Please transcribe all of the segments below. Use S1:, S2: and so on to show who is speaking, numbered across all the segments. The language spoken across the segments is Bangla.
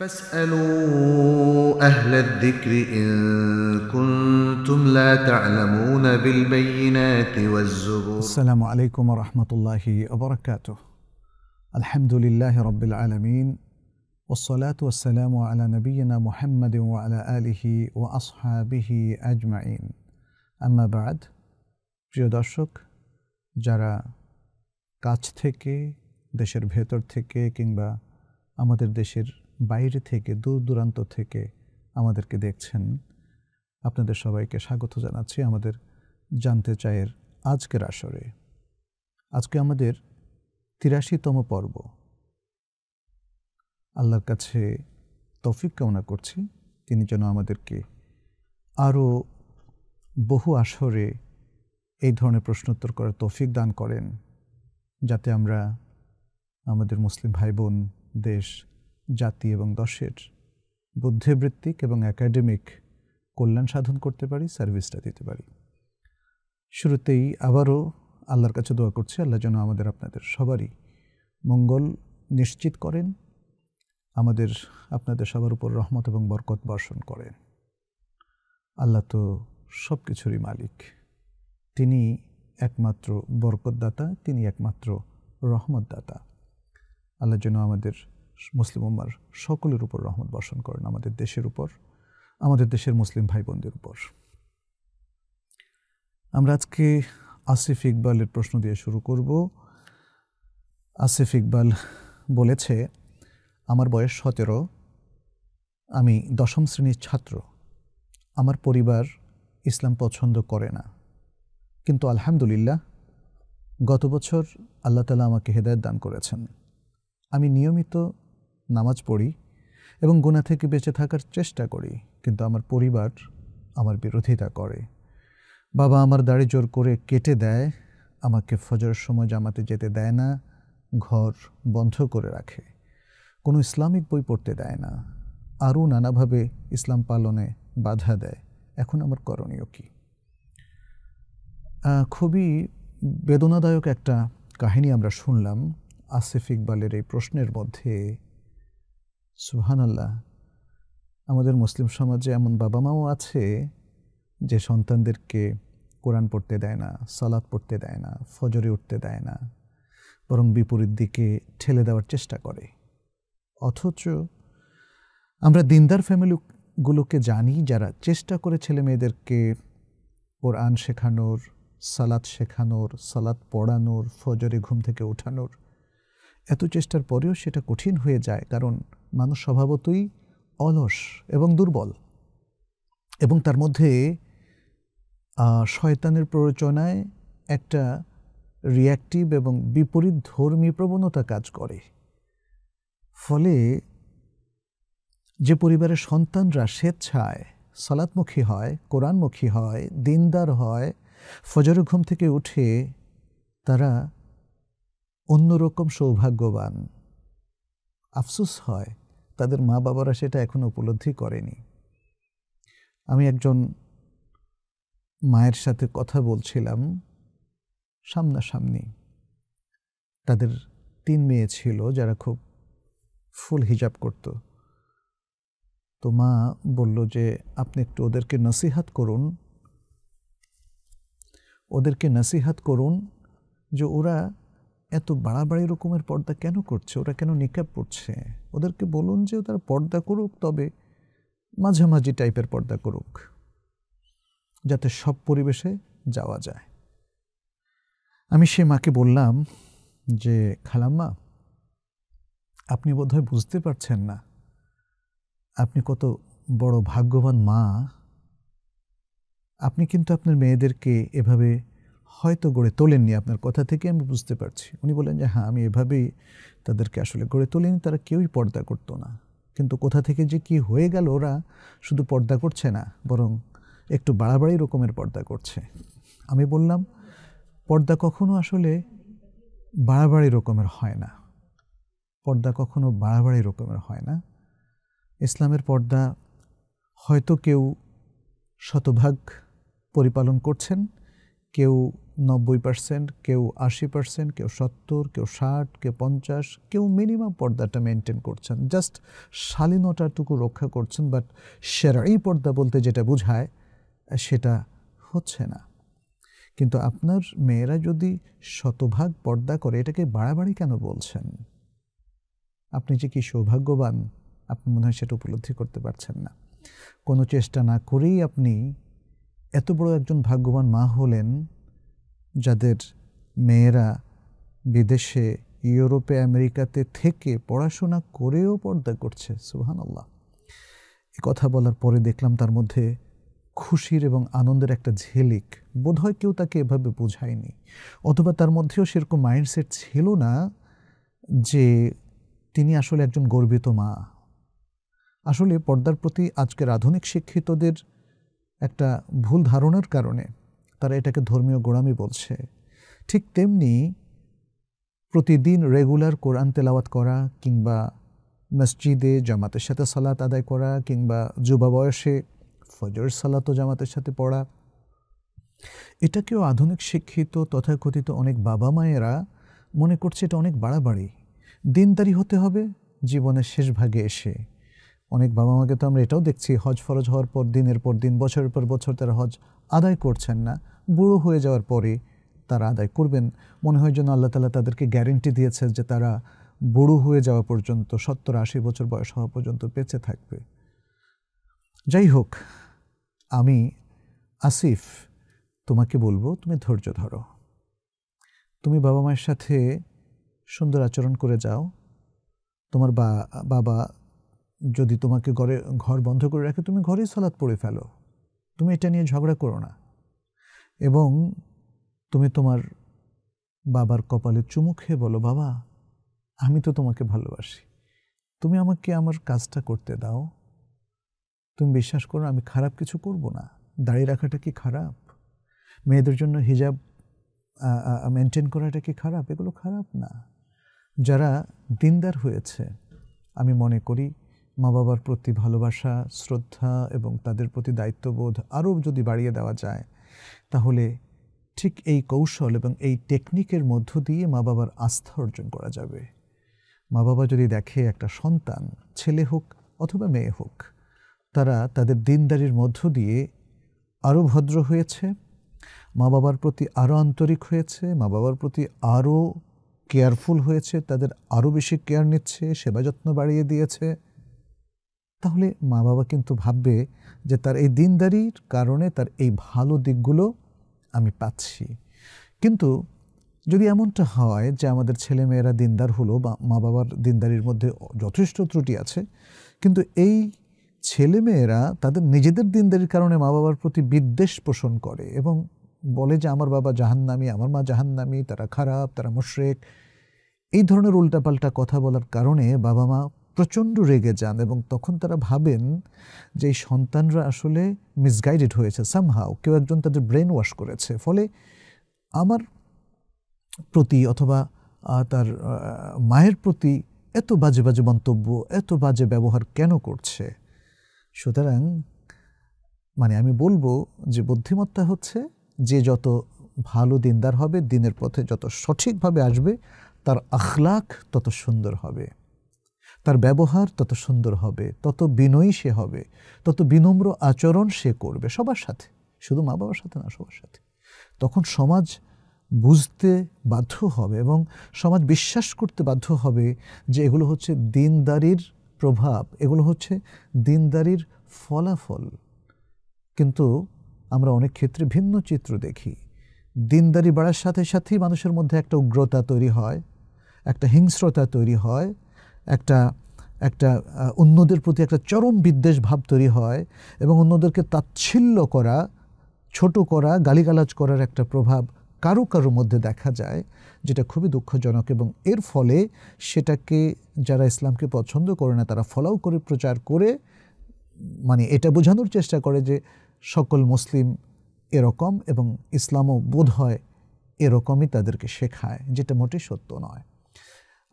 S1: فاسألوا أهل الذكر إن كنتم لا تعلمون بالبينات والزبور السلام عليكم ورحمة الله وبركاته الحمد لله رب العالمين والصلاة والسلام على نبينا محمد وعلى آله وأصحابه أجمعين أما بعد প্রিয় جرى কাছ থেকে দেশের ভেতর থেকে কিংবা আমাদের দেশের বাইরে থেকে দূর দূরান্ত থেকে আমাদেরকে দেখছেন আপনাদের সবাইকে স্বাগত জানাচ্ছি আমাদের জানতে চায়ের আজকের আসরে আজকে আমাদের তিরাশিতম পর্ব আল্লাহর কাছে তফিক কামনা করছি তিনি যেন আমাদেরকে আরও বহু আসরে এই ধরনের প্রশ্নোত্তর করার তৌফিক দান করেন যাতে আমরা আমাদের মুসলিম ভাই বোন দেশ জাতি এবং দশের বুদ্ধিবৃত্তিক এবং একাডেমিক কল্যাণ সাধন করতে পারি সার্ভিসটা দিতে পারি শুরুতেই আবারও আল্লাহর কাছে দোয়া করছি আল্লাহ যেন আমাদের আপনাদের সবারই মঙ্গল নিশ্চিত করেন আমাদের আপনাদের সবার উপর রহমত এবং বরকত বর্ষণ করেন আল্লাহ তো সব কিছুরই মালিক তিনি একমাত্র বরকতদাতা তিনি একমাত্র রহমতদাতা আল্লাহ যেন আমাদের মুসলিম উম্মার সকলের উপর রহমত বর্ষণ করেন আমাদের দেশের উপর আমাদের দেশের মুসলিম ভাই বোনদের উপর আমরা আজকে আসিফ ইকবালের প্রশ্ন দিয়ে শুরু করব আসিফ ইকবাল বলেছে আমার বয়স সতেরো আমি দশম শ্রেণীর ছাত্র আমার পরিবার ইসলাম পছন্দ করে না কিন্তু আলহামদুলিল্লাহ গত বছর আল্লাহ তালা আমাকে হেদায়ত দান করেছেন আমি নিয়মিত নামাজ পড়ি এবং গোনা থেকে বেঁচে থাকার চেষ্টা করি কিন্তু আমার পরিবার আমার বিরোধিতা করে বাবা আমার দাড়ি জোর করে কেটে দেয় আমাকে ফজরের সময় জামাতে যেতে দেয় না ঘর বন্ধ করে রাখে কোনো ইসলামিক বই পড়তে দেয় না আরও নানাভাবে ইসলাম পালনে বাধা দেয় এখন আমার করণীয় কি খুবই বেদনাদায়ক একটা কাহিনী আমরা শুনলাম আসিফ ইকবালের এই প্রশ্নের মধ্যে সুহানাল্লাহ আল্লাহ আমাদের মুসলিম সমাজে এমন বাবা মাও আছে যে সন্তানদেরকে কোরআন পড়তে দেয় না সালাদ পড়তে দেয় না ফজরে উঠতে দেয় না বরং বিপরীত দিকে ঠেলে দেওয়ার চেষ্টা করে অথচ আমরা দিনদার ফ্যামিলিগুলোকে জানি যারা চেষ্টা করে ছেলে মেয়েদেরকে কোরআন শেখানোর সালাদ শেখানোর সালাদ পড়ানোর ফজরে ঘুম থেকে ওঠানোর এত চেষ্টার পরেও সেটা কঠিন হয়ে যায় কারণ মানুষ স্বভাবতই অলস এবং দুর্বল এবং তার মধ্যে শয়তানের প্ররোচনায় একটা রিয়াক্টিভ এবং বিপরীত ধর্মী প্রবণতা কাজ করে ফলে যে পরিবারের সন্তানরা স্বেচ্ছায় সলাৎমুখী হয় কোরআনমুখী হয় দিনদার হয় ফজর ঘুম থেকে উঠে তারা অন্যরকম সৌভাগ্যবান আফসুস হয় তাদের মা বাবারা সেটা এখনও উপলব্ধি করেনি আমি একজন মায়ের সাথে কথা বলছিলাম সামনাসামনি তাদের তিন মেয়ে ছিল যারা খুব ফুল হিজাব করত তো মা বলল যে আপনি একটু ওদেরকে নসিহাত করুন ওদেরকে নসিহাত করুন যে ওরা এত বাড়াবাড়ি রকমের পর্দা কেন করছে ওরা কেন নিকাপ পড়ছে ওদেরকে বলুন যে তারা পর্দা করুক তবে মাঝামাঝি টাইপের পর্দা করুক যাতে সব পরিবেশে যাওয়া যায় আমি সে মাকে বললাম যে খালাম্মা আপনি বোধহয় বুঝতে পারছেন না আপনি কত বড় ভাগ্যবান মা আপনি কিন্তু আপনার মেয়েদেরকে এভাবে হয়তো গড়ে তোলেননি আপনার কথা থেকে আমি বুঝতে পারছি উনি বলেন যে হ্যাঁ আমি এভাবেই তাদেরকে আসলে গড়ে তোলেনি তারা কেউই পর্দা করতো না কিন্তু কোথা থেকে যে কি হয়ে গেল ওরা শুধু পর্দা করছে না বরং একটু বাড়াবাড়ি রকমের পর্দা করছে আমি বললাম পর্দা কখনো আসলে বাড়াবাড়ি রকমের হয় না পর্দা কখনো বাড়াবাড়ি রকমের হয় না ইসলামের পর্দা হয়তো কেউ শতভাগ পরিপালন করছেন কেউ নব্বই পার্সেন্ট কেউ আশি পার্সেন্ট কেউ সত্তর কেউ ষাট কেউ পঞ্চাশ কেউ মিনিমাম পর্দাটা মেনটেন করছেন জাস্ট শালীনতাটুকু রক্ষা করছেন বাট সেরাই পর্দা বলতে যেটা বোঝায় সেটা হচ্ছে না কিন্তু আপনার মেয়েরা যদি শতভাগ পর্দা করে এটাকে বাড়াবাড়ি কেন বলছেন আপনি যে কি সৌভাগ্যবান আপনি মনে হয় সেটা উপলব্ধি করতে পারছেন না কোনো চেষ্টা না করেই আপনি এত বড় একজন ভাগ্যবান মা হলেন যাদের মেয়েরা বিদেশে ইউরোপে আমেরিকাতে থেকে পড়াশোনা করেও পর্দা করছে সুহান আল্লাহ এ কথা বলার পরে দেখলাম তার মধ্যে খুশির এবং আনন্দের একটা ঝেলিক বোধ হয় কেউ তাকে এভাবে বোঝায়নি অথবা তার মধ্যেও সেরকম মাইন্ডসেট ছিল না যে তিনি আসলে একজন গর্বিত মা আসলে পর্দার প্রতি আজকের আধুনিক শিক্ষিতদের একটা ভুল ধারণার কারণে তারা এটাকে ধর্মীয় গোড়ামি বলছে ঠিক তেমনি প্রতিদিন রেগুলার কোরআন তেলাওয়াত করা কিংবা মসজিদে জামাতের সাথে সালাত আদায় করা কিংবা যুবা বয়সে ফজর সালাত ও জামাতের সাথে পড়া এটাকেও আধুনিক শিক্ষিত তথাকথিত অনেক বাবা মায়েরা মনে করছে এটা অনেক বাড়াবাড়ি দিনদারি হতে হবে জীবনের শেষ ভাগে এসে অনেক বাবা মাকে তো আমরা এটাও দেখছি হজ ফরজ হওয়ার পর দিনের পর দিন বছরের পর বছর তারা হজ আদায় করছেন না বুড়ো হয়ে যাওয়ার পরে তারা আদায় করবেন মনে হয় যেন আল্লাহ তালা তাদেরকে গ্যারেন্টি দিয়েছে যে তারা বুড়ো হয়ে যাওয়া পর্যন্ত সত্তর আশি বছর বয়স হওয়া পর্যন্ত বেঁচে থাকবে যাই হোক আমি আসিফ তোমাকে বলবো তুমি ধৈর্য ধরো তুমি বাবা মায়ের সাথে সুন্দর আচরণ করে যাও তোমার বাবা যদি তোমাকে ঘরে ঘর বন্ধ করে রাখে তুমি ঘরেই সালাদ পড়ে ফেলো তুমি এটা নিয়ে ঝগড়া করো না এবং তুমি তোমার বাবার কপালে চুমু খেয়ে বলো বাবা আমি তো তোমাকে ভালোবাসি তুমি আমাকে আমার কাজটা করতে দাও তুমি বিশ্বাস করো আমি খারাপ কিছু করব না দাড়ি রাখাটা কি খারাপ মেয়েদের জন্য হিজাব মেনটেন করাটা কি খারাপ এগুলো খারাপ না যারা দিনদার হয়েছে আমি মনে করি মা বাবার প্রতি ভালোবাসা শ্রদ্ধা এবং তাদের প্রতি দায়িত্ববোধ আরও যদি বাড়িয়ে দেওয়া যায় তাহলে ঠিক এই কৌশল এবং এই টেকনিকের মধ্য দিয়ে মা বাবার আস্থা অর্জন করা যাবে মা বাবা যদি দেখে একটা সন্তান ছেলে হোক অথবা মেয়ে হোক তারা তাদের দিনদারির মধ্য দিয়ে আরও ভদ্র হয়েছে মা বাবার প্রতি আরও আন্তরিক হয়েছে মা বাবার প্রতি আরও কেয়ারফুল হয়েছে তাদের আরও বেশি কেয়ার নিচ্ছে সেবা যত্ন বাড়িয়ে দিয়েছে তাহলে মা বাবা কিন্তু ভাববে যে তার এই দিনদারির কারণে তার এই ভালো দিকগুলো আমি পাচ্ছি কিন্তু যদি এমনটা হয় যে আমাদের ছেলেমেয়েরা দিনদার হলো বা মা বাবার দিনদারির মধ্যে যথেষ্ট ত্রুটি আছে কিন্তু এই ছেলেমেয়েরা তাদের নিজেদের দিনদারির কারণে মা বাবার প্রতি বিদ্বেষ পোষণ করে এবং বলে যে আমার বাবা জাহান্নামি আমার মা জাহান্নামি তারা খারাপ তারা মুশ্রেক এই ধরনের উল্টাপাল্টা কথা বলার কারণে বাবা মা প্রচণ্ড রেগে যান এবং তখন তারা ভাবেন যে এই সন্তানরা আসলে মিসগাইডেড হয়েছে সামহাও কেউ একজন তাদের ব্রেন ওয়াশ করেছে ফলে আমার প্রতি অথবা তার মায়ের প্রতি এত বাজে বাজে মন্তব্য এত বাজে ব্যবহার কেন করছে সুতরাং মানে আমি বলবো যে বুদ্ধিমত্তা হচ্ছে যে যত ভালো দিনদার হবে দিনের পথে যত সঠিকভাবে আসবে তার আখলাক তত সুন্দর হবে তার ব্যবহার তত সুন্দর হবে তত বিনয়ী সে হবে তত বিনম্র আচরণ সে করবে সবার সাথে শুধু মা বাবার সাথে না সবার সাথে তখন সমাজ বুঝতে বাধ্য হবে এবং সমাজ বিশ্বাস করতে বাধ্য হবে যে এগুলো হচ্ছে দিনদারির প্রভাব এগুলো হচ্ছে দিনদারির ফলাফল কিন্তু আমরা অনেক ক্ষেত্রে ভিন্ন চিত্র দেখি দিনদারি বাড়ার সাথে সাথেই মানুষের মধ্যে একটা উগ্রতা তৈরি হয় একটা হিংস্রতা তৈরি হয় একটা একটা অন্যদের প্রতি একটা চরম বিদ্বেষ ভাব তৈরি হয় এবং অন্যদেরকে তাচ্ছিল্য করা ছোট করা গালিগালাজ করার একটা প্রভাব কারো কারোর মধ্যে দেখা যায় যেটা খুবই দুঃখজনক এবং এর ফলে সেটাকে যারা ইসলামকে পছন্দ করে না তারা ফলাও করে প্রচার করে মানে এটা বোঝানোর চেষ্টা করে যে সকল মুসলিম এরকম এবং ইসলামও বোধ হয় এরকমই তাদেরকে শেখায় যেটা মোটেই সত্য নয়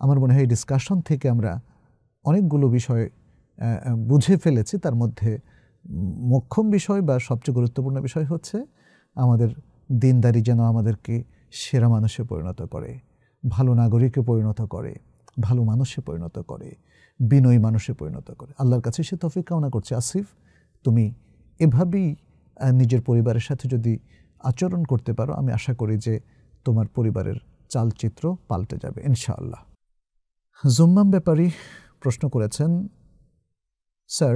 S1: আমার মনে হয় এই ডিসকাশন থেকে আমরা অনেকগুলো বিষয় বুঝে ফেলেছি তার মধ্যে মোক্ষম বিষয় বা সবচেয়ে গুরুত্বপূর্ণ বিষয় হচ্ছে আমাদের দিনদারি যেন আমাদেরকে সেরা মানুষে পরিণত করে ভালো নাগরিকে পরিণত করে ভালো মানুষে পরিণত করে বিনয়ী মানুষে পরিণত করে আল্লাহর কাছে সে তফিক কামনা করছে আসিফ তুমি এভাবেই নিজের পরিবারের সাথে যদি আচরণ করতে পারো আমি আশা করি যে তোমার পরিবারের চালচিত্র পাল্টে যাবে ইনশাআল্লাহ জুম্মাম ব্যাপারী প্রশ্ন করেছেন স্যার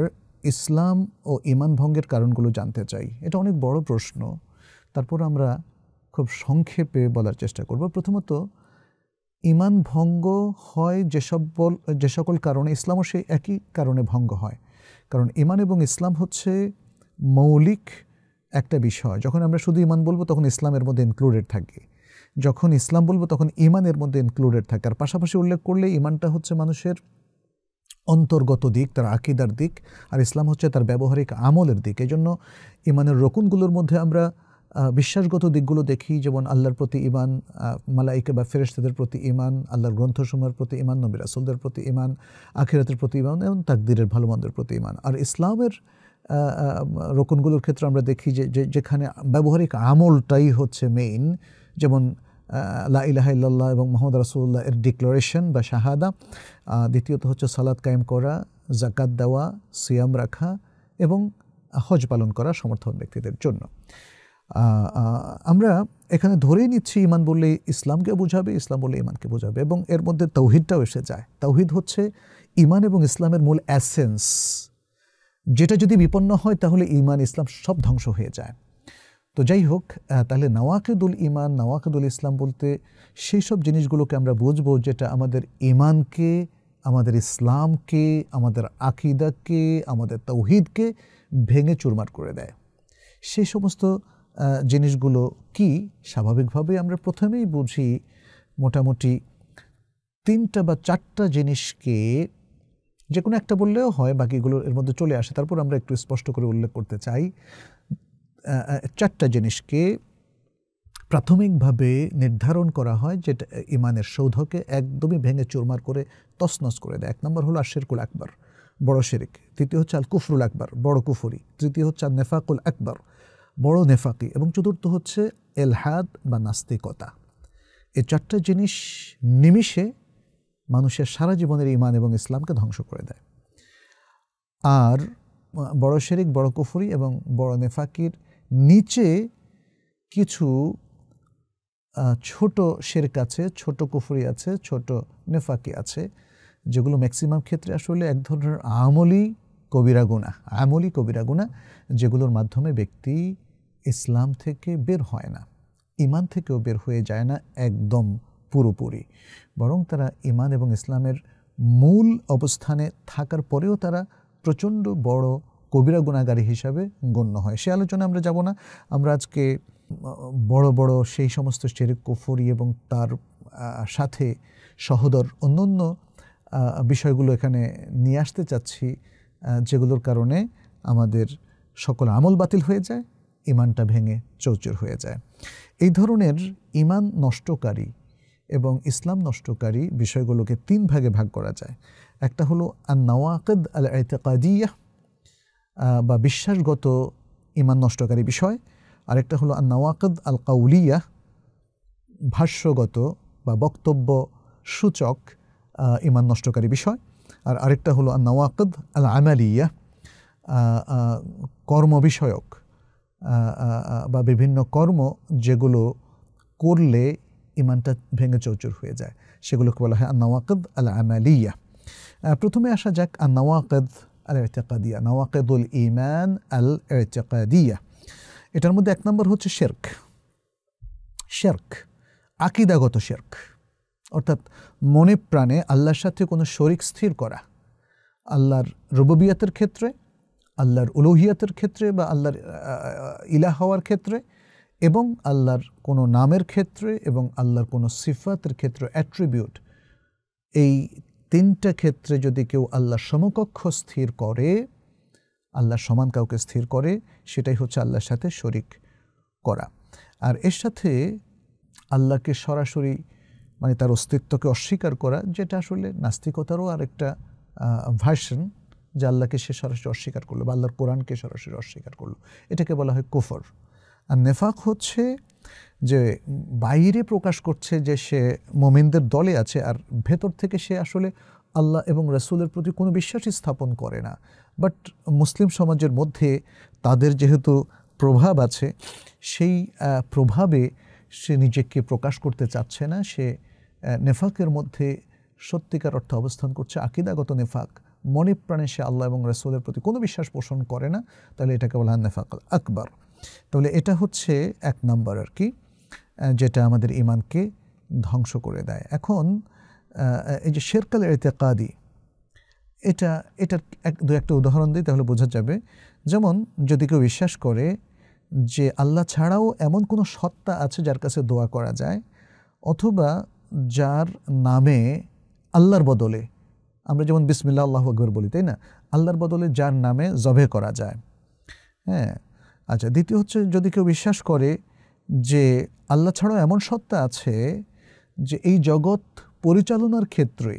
S1: ইসলাম ও ইমান ভঙ্গের কারণগুলো জানতে চাই এটা অনেক বড় প্রশ্ন তারপর আমরা খুব সংক্ষেপে বলার চেষ্টা করব প্রথমত ইমান ভঙ্গ হয় যেসব বল যে সকল কারণে ইসলামও সেই একই কারণে ভঙ্গ হয় কারণ ইমান এবং ইসলাম হচ্ছে মৌলিক একটা বিষয় যখন আমরা শুধু ইমান বলবো তখন ইসলামের মধ্যে ইনক্লুডেড থাকি যখন ইসলাম বলবো তখন ইমানের মধ্যে ইনক্লুডেড থাকে আর পাশাপাশি উল্লেখ করলে ইমানটা হচ্ছে মানুষের অন্তর্গত দিক তার আকিদার দিক আর ইসলাম হচ্ছে তার ব্যবহারিক আমলের দিক এই জন্য ইমানের রকুনগুলোর মধ্যে আমরা বিশ্বাসগত দিকগুলো দেখি যেমন আল্লাহর প্রতি ইমান মালাইকে বা ফেরেস্তাদের প্রতি ইমান আল্লাহর গ্রন্থসমূহের প্রতি ইমান নবী রাসুলদের প্রতি ইমান আখিরাতের প্রতি ইমান এবং তাকদিরের ভালো মন্দের প্রতি ইমান আর ইসলামের রকুনগুলোর ক্ষেত্রে আমরা দেখি যে যেখানে ব্যবহারিক আমলটাই হচ্ছে মেইন যেমন লা ইলাহা ইল্লাল্লাহ এবং মোহাম্মদ রাসুল্লাহ এর ডিক্লারেশন বা শাহাদা দ্বিতীয়ত হচ্ছে সালাদ কায়েম করা জাকাত দেওয়া সিয়াম রাখা এবং হজ পালন করা সমর্থন ব্যক্তিদের জন্য আমরা এখানে ধরেই নিচ্ছি ইমান বললে ইসলামকে বোঝাবে ইসলাম বললে ইমানকে বোঝাবে এবং এর মধ্যে তৌহিদটাও এসে যায় তৌহিদ হচ্ছে ইমান এবং ইসলামের মূল অ্যাসেন্স যেটা যদি বিপন্ন হয় তাহলে ইমান ইসলাম সব ধ্বংস হয়ে যায় তো যাই হোক তাহলে নওয়াকেদুল ইমান নওয়াকেদুল ইসলাম বলতে সেই সব জিনিসগুলোকে আমরা বুঝবো যেটা আমাদের ইমানকে আমাদের ইসলামকে আমাদের আকিদাকে আমাদের তৌহিদকে ভেঙে চুরমার করে দেয় সেই সমস্ত জিনিসগুলো কি স্বাভাবিকভাবে আমরা প্রথমেই বুঝি মোটামুটি তিনটা বা চারটা জিনিসকে যে কোনো একটা বললেও হয় বাকিগুলো এর মধ্যে চলে আসে তারপর আমরা একটু স্পষ্ট করে উল্লেখ করতে চাই চারটা জিনিসকে প্রাথমিকভাবে নির্ধারণ করা হয় যেটা ইমানের সৌধকে একদমই ভেঙে চুরমার করে তসনস করে দেয় এক নম্বর হলো আশেরকুল আকবর বড় শেরিক তৃতীয় হচ্ছে আল কুফরুল আকবর বড় কুফুরি তৃতীয় হচ্ছে আল নেফাকুল আকবর বড় নেফাকি এবং চতুর্থ হচ্ছে এলহাদ বা নাস্তিকতা এই চারটা জিনিস নিমিষে মানুষের সারা জীবনের ইমান এবং ইসলামকে ধ্বংস করে দেয় আর বড় শেরিক বড় কুফুরি এবং বড় নেফাকির নিচে কিছু ছোট শেরক আছে ছোট কুফুরি আছে ছোট নেফাকি আছে যেগুলো ম্যাক্সিমাম ক্ষেত্রে আসলে এক ধরনের আমলি কবিরা গুণা আমলি কবিরা গুণা যেগুলোর মাধ্যমে ব্যক্তি ইসলাম থেকে বের হয় না ইমান থেকেও বের হয়ে যায় না একদম পুরোপুরি বরং তারা ইমান এবং ইসলামের মূল অবস্থানে থাকার পরেও তারা প্রচণ্ড বড় কবিরা গুণাগারী হিসাবে গণ্য হয় সে আলোচনা আমরা যাব না আমরা আজকে বড় বড় সেই সমস্ত শেরিক কুফরি এবং তার সাথে সহদর অন্যান্য বিষয়গুলো এখানে নিয়ে আসতে চাচ্ছি যেগুলোর কারণে আমাদের সকল আমল বাতিল হয়ে যায় ইমানটা ভেঙে চৌচুর হয়ে যায় এই ধরনের ইমান নষ্টকারী এবং ইসলাম নষ্টকারী বিষয়গুলোকে তিন ভাগে ভাগ করা যায় একটা হলো আন্নাওয়াকদ আল এতেকাদিয়াহ বা বিশ্বাসগত ইমান নষ্টকারী বিষয় আরেকটা হলো আর নওয়াকদ আল কাউলিয়া ভাষ্যগত বা বক্তব্য সূচক ইমান নষ্টকারী বিষয় আর আরেকটা হলো আর নওয়াকদ আল আমালিয়া কর্ম বিষয়ক বা বিভিন্ন কর্ম যেগুলো করলে ইমানটা ভেঙে চৌচুর হয়ে যায় সেগুলোকে বলা হয় আন্নাওয়াকদ আল আমালিয়া প্রথমে আসা যাক আন্নাওয়াকদ الاعتقادية نواقض الإيمان الاعتقادية এটার মধ্যে এক নম্বর হচ্ছে শেরক শেরক আকিদাগত শেরক অর্থাৎ মনে প্রাণে আল্লাহর সাথে কোনো শরিক স্থির করা আল্লাহর রুববিয়াতের ক্ষেত্রে আল্লাহর উলোহিয়াতের ক্ষেত্রে বা আল্লাহর ইলা হওয়ার ক্ষেত্রে এবং আল্লাহর কোনো নামের ক্ষেত্রে এবং আল্লাহর কোনো সিফাতের ক্ষেত্রে অ্যাট্রিবিউট এই তিনটা ক্ষেত্রে যদি কেউ আল্লাহ সমকক্ষ স্থির করে আল্লাহ সমান কাউকে স্থির করে সেটাই হচ্ছে আল্লাহর সাথে শরিক করা আর এর সাথে আল্লাহকে সরাসরি মানে তার অস্তিত্বকে অস্বীকার করা যেটা আসলে নাস্তিকতারও আরেকটা ভার্সন যে আল্লাহকে সে সরাসরি অস্বীকার করলো বা আল্লাহর কোরআনকে সরাসরি অস্বীকার করলো এটাকে বলা হয় কুফর আর নেফাক হচ্ছে যে বাইরে প্রকাশ করছে যে সে মোমেনদের দলে আছে আর ভেতর থেকে সে আসলে আল্লাহ এবং রসুলের প্রতি কোনো বিশ্বাসই স্থাপন করে না বাট মুসলিম সমাজের মধ্যে তাদের যেহেতু প্রভাব আছে সেই প্রভাবে সে নিজেকে প্রকাশ করতে চাচ্ছে না সে নেফাকের মধ্যে সত্যিকার অর্থে অবস্থান করছে আকিদাগত নেফাক মনে প্রাণে সে আল্লাহ এবং রসুলের প্রতি কোনো বিশ্বাস পোষণ করে না তাহলে এটাকে বলা হয় নেফাক আকবর তাহলে এটা হচ্ছে এক নম্বর আর কি যেটা আমাদের ইমানকে ধ্বংস করে দেয় এখন এই যে শেরকাল এতেকাদি এটা এটার এক দু একটা উদাহরণ দিই তাহলে বোঝা যাবে যেমন যদি কেউ বিশ্বাস করে যে আল্লাহ ছাড়াও এমন কোনো সত্তা আছে যার কাছে দোয়া করা যায় অথবা যার নামে আল্লাহর বদলে আমরা যেমন বিসমিল্লা আল্লাহ আকবর বলি তাই না আল্লাহর বদলে যার নামে জবে করা যায় হ্যাঁ আচ্ছা দ্বিতীয় হচ্ছে যদি কেউ বিশ্বাস করে যে আল্লাহ ছাড়াও এমন সত্তা আছে যে এই জগৎ পরিচালনার ক্ষেত্রে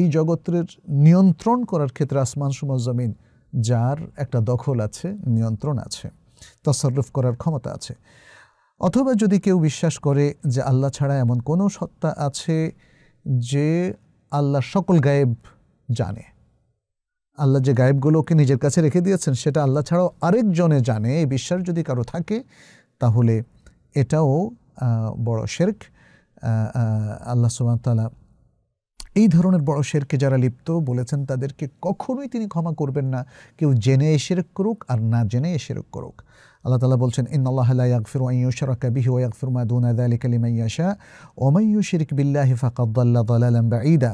S1: এই জগতের নিয়ন্ত্রণ করার ক্ষেত্রে আসমান সুমা জমিন যার একটা দখল আছে নিয়ন্ত্রণ আছে তসরফ করার ক্ষমতা আছে অথবা যদি কেউ বিশ্বাস করে যে আল্লাহ ছাড়া এমন কোনো সত্তা আছে যে আল্লাহ সকল গায়েব জানে আল্লাহ যে গায়েবগুলোকে নিজের কাছে রেখে দিয়েছেন সেটা আল্লাহ ছাড়াও আরেকজনে জানে এই বিশ্বাস যদি কারো থাকে তাহলে এটাও বড় শেরক আল্লাহ সুবাহতালা এই ধরনের বড় শেরকে যারা লিপ্ত বলেছেন তাদেরকে কখনোই তিনি ক্ষমা করবেন না কেউ জেনে এশেরক করুক আর না জেনে এশেরক করুক আল্লাহ তালা বলছেন ইন আল্লাহ ইয়াকফির ওয়াইয়ুশরাকা ওমাইয়ু শিরিক বিল্লাহ ফাকাদ্দাল্লা দালালাম ইদা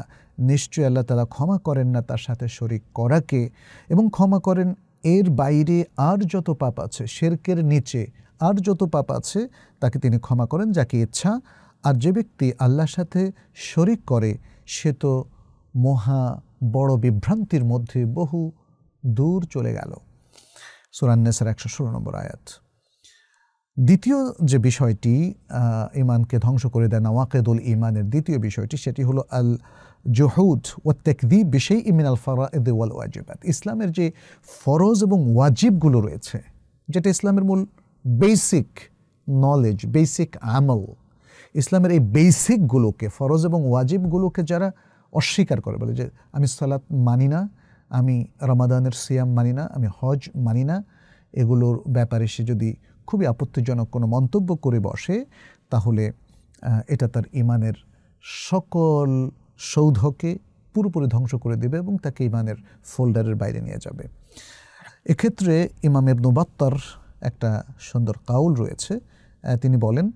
S1: নিশ্চয়ই আল্লাহ তালা ক্ষমা করেন না তার সাথে শরিক করাকে এবং ক্ষমা করেন এর বাইরে আর যত পাপ আছে শেরকের নিচে আর যত পাপ আছে তাকে তিনি ক্ষমা করেন যাকে ইচ্ছা আর যে ব্যক্তি আল্লাহর সাথে শরিক করে সে তো মহা বড় বিভ্রান্তির মধ্যে বহু দূর চলে গেল সুরান্নেসার একশো ষোলো নম্বর আয়াত দ্বিতীয় যে বিষয়টি ইমানকে ধ্বংস করে দেয় নওয়াকেদুল ইমানের দ্বিতীয় বিষয়টি সেটি হলো আল জহুদ ও তেকদি বিষয় ইমিনাল ফারা ওয়াল ওয়াজিবাত ইসলামের যে ফরজ এবং ওয়াজিবগুলো রয়েছে যেটা ইসলামের মূল বেসিক নলেজ বেসিক আমল ইসলামের এই বেসিকগুলোকে ফরজ এবং ওয়াজিবগুলোকে যারা অস্বীকার করে বলে যে আমি সালাত মানি না আমি রমাদানের সিয়াম মানি না আমি হজ মানি না এগুলোর ব্যাপারে সে যদি খুবই আপত্তিজনক কোনো মন্তব্য করে বসে তাহলে এটা তার ইমানের সকল সৌধকে পুরোপুরি ধ্বংস করে দেবে এবং তাকে ইমানের ফোল্ডারের বাইরে নিয়ে যাবে এক্ষেত্রে ইমাম এবনুবাত্তার একটা সুন্দর কাউল রয়েছে তিনি বলেন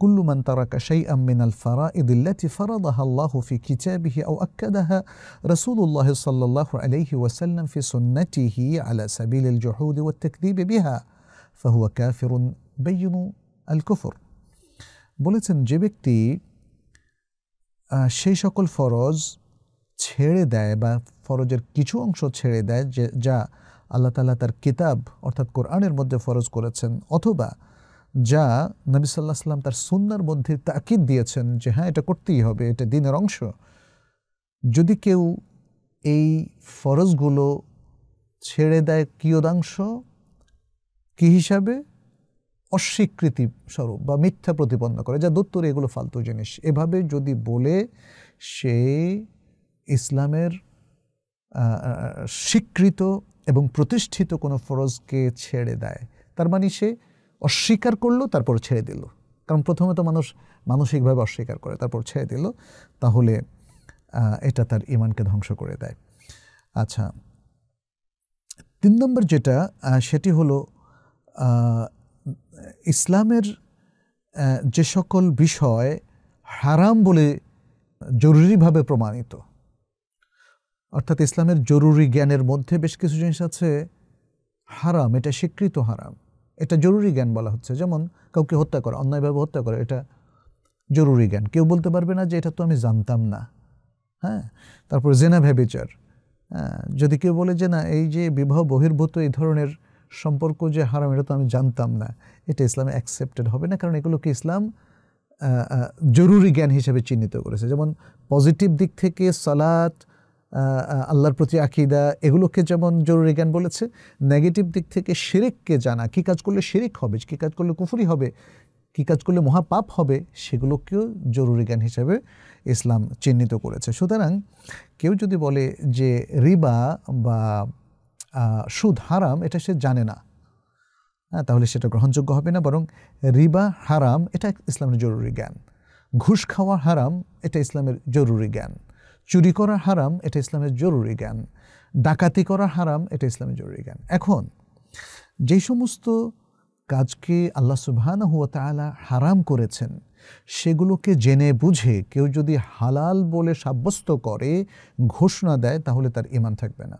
S1: কুল্লু মান তারাকা শাই আমিন আল ফারা ইদিল্লাতি ফারাদাহাল্লাহু ফি কিতাবিহি আও আক্কাদাহা রাসূলুল্লাহ সাল্লাল্লাহু আলাইহি ওয়াসাল্লাম ফি সুন্নতিহি আলা সাবিল আল জুহুদ ওয়াত তাকদিব বিহা ফাহুয়া কাফিরুন বাইয়িনু আল কুফর বলেছেন যে ব্যক্তি সেই সকল ফরজ ছেড়ে দেয় বা ফরজের কিছু অংশ ছেড়ে দেয় যে যা আল্লাহ তালা তার কিতাব অর্থাৎ কোরআনের মধ্যে ফরজ করেছেন অথবা যা নবী সাল্লাহ সাল্লাম তার সুন্নার মধ্যে তাকিদ দিয়েছেন যে হ্যাঁ এটা করতেই হবে এটা দিনের অংশ যদি কেউ এই ফরজগুলো ছেড়ে দেয় কিয়দাংশ কী হিসাবে অস্বীকৃতি স্বরূপ বা মিথ্যা প্রতিপন্ন করে যা দত্তর এগুলো ফালতু জিনিস এভাবে যদি বলে সে ইসলামের স্বীকৃত এবং প্রতিষ্ঠিত কোনো ফরজকে ছেড়ে দেয় তার মানে সে অস্বীকার করলো তারপর ছেড়ে দিল কারণ প্রথমে তো মানুষ মানসিকভাবে অস্বীকার করে তারপর ছেড়ে দিল তাহলে এটা তার ইমানকে ধ্বংস করে দেয় আচ্ছা তিন নম্বর যেটা সেটি হলো ইসলামের যে সকল বিষয় হারাম বলে জরুরিভাবে প্রমাণিত অর্থাৎ ইসলামের জরুরি জ্ঞানের মধ্যে বেশ কিছু জিনিস আছে হারাম এটা স্বীকৃত হারাম এটা জরুরি জ্ঞান বলা হচ্ছে যেমন কাউকে হত্যা করা অন্যায়ভাবে হত্যা করা এটা জরুরি জ্ঞান কেউ বলতে পারবে না যে এটা তো আমি জানতাম না হ্যাঁ তারপরে জেনা ভ্যাবিচার হ্যাঁ যদি কেউ বলে যে না এই যে বিবাহ বহির্ভূত এই ধরনের সম্পর্ক যে হারাম এটা তো আমি জানতাম না এটা ইসলামে অ্যাকসেপ্টেড হবে না কারণ এগুলোকে ইসলাম জরুরি জ্ঞান হিসেবে চিহ্নিত করেছে যেমন পজিটিভ দিক থেকে সালাত আল্লাহর প্রতি আকিদা এগুলোকে যেমন জরুরি জ্ঞান বলেছে নেগেটিভ দিক থেকে শিরিককে জানা কী কাজ করলে শিরিক হবে কী কাজ করলে কুফুরি হবে কী কাজ করলে মহাপাপ হবে সেগুলোকেও জরুরি জ্ঞান হিসাবে ইসলাম চিহ্নিত করেছে সুতরাং কেউ যদি বলে যে রিবা বা সুদ হারাম এটা সে জানে না হ্যাঁ তাহলে সেটা গ্রহণযোগ্য হবে না বরং রিবা হারাম এটা ইসলামের জরুরি জ্ঞান ঘুষ খাওয়া হারাম এটা ইসলামের জরুরি জ্ঞান চুরি করা হারাম এটা ইসলামের জরুরি জ্ঞান ডাকাতি করা হারাম এটা ইসলামের জরুরি জ্ঞান এখন যে সমস্ত কাজকে আল্লাহ সুবাহানা হুয়া তালা হারাম করেছেন সেগুলোকে জেনে বুঝে কেউ যদি হালাল বলে সাব্যস্ত করে ঘোষণা দেয় তাহলে তার ইমান থাকবে না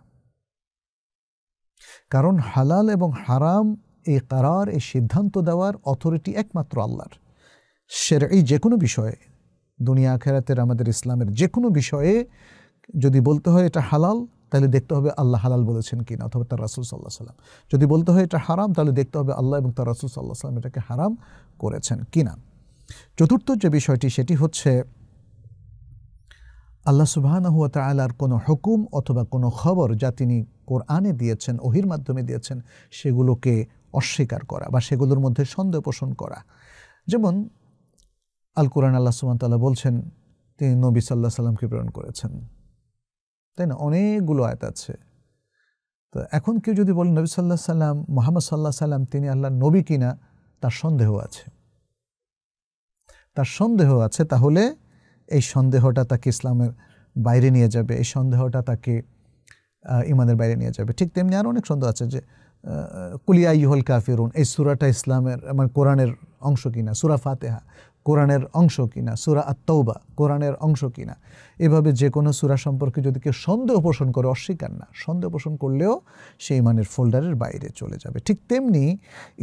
S1: কারণ হালাল এবং হারাম এই কারার এই সিদ্ধান্ত দেওয়ার অথরিটি একমাত্র আল্লাহর সের এই যে কোনো বিষয়ে দুনিয়া খেরাতের আমাদের ইসলামের যে কোনো বিষয়ে যদি বলতে হয় এটা হালাল তাহলে দেখতে হবে আল্লাহ হালাল বলেছেন কিনা অথবা তার রাসুল সাল্লাহ সাল্লাম যদি বলতে হয় এটা হারাম তাহলে দেখতে হবে আল্লাহ এবং তার রাসুল সাল্লাহ সাল্লাম এটাকে হারাম করেছেন কিনা চতুর্থ যে বিষয়টি সেটি হচ্ছে আল্লাহ সুবাহানহুয়া তালার কোনো হুকুম অথবা কোনো খবর যা তিনি কোরআনে দিয়েছেন ওহির মাধ্যমে দিয়েছেন সেগুলোকে অস্বীকার করা বা সেগুলোর মধ্যে সন্দেহ পোষণ করা যেমন আল কোরআন আল্লাহ সুবাহ তাল্লাহ বলছেন তিনি নবী সাল্লাহ সাল্লামকে প্রেরণ করেছেন তাই না অনেকগুলো আয়াত আছে তো এখন কেউ যদি বলেন নবী সাল্লাহ সাল্লাম মোহাম্মদ সাল্লাহ সাল্লাম তিনি আল্লাহ নবী কিনা তার সন্দেহ আছে তার সন্দেহ আছে তাহলে এই সন্দেহটা তাকে ইসলামের বাইরে নিয়ে যাবে এই সন্দেহটা তাকে ইমানের বাইরে নিয়ে যাবে ঠিক তেমনি আরও অনেক সন্দেহ আছে যে কুলিয়া ইহল কাফিরুন এই সুরাটা ইসলামের মানে কোরআনের অংশ কিনা সুরা ফাতেহা কোরআনের অংশ কিনা সুরা আত্মৌবা কোরআনের অংশ কিনা এভাবে যে কোনো সুরা সম্পর্কে যদি কেউ সন্দেহ পোষণ করে অস্বীকার না সন্দেহ পোষণ করলেও সেই ইমানের ফোল্ডারের বাইরে চলে যাবে ঠিক তেমনি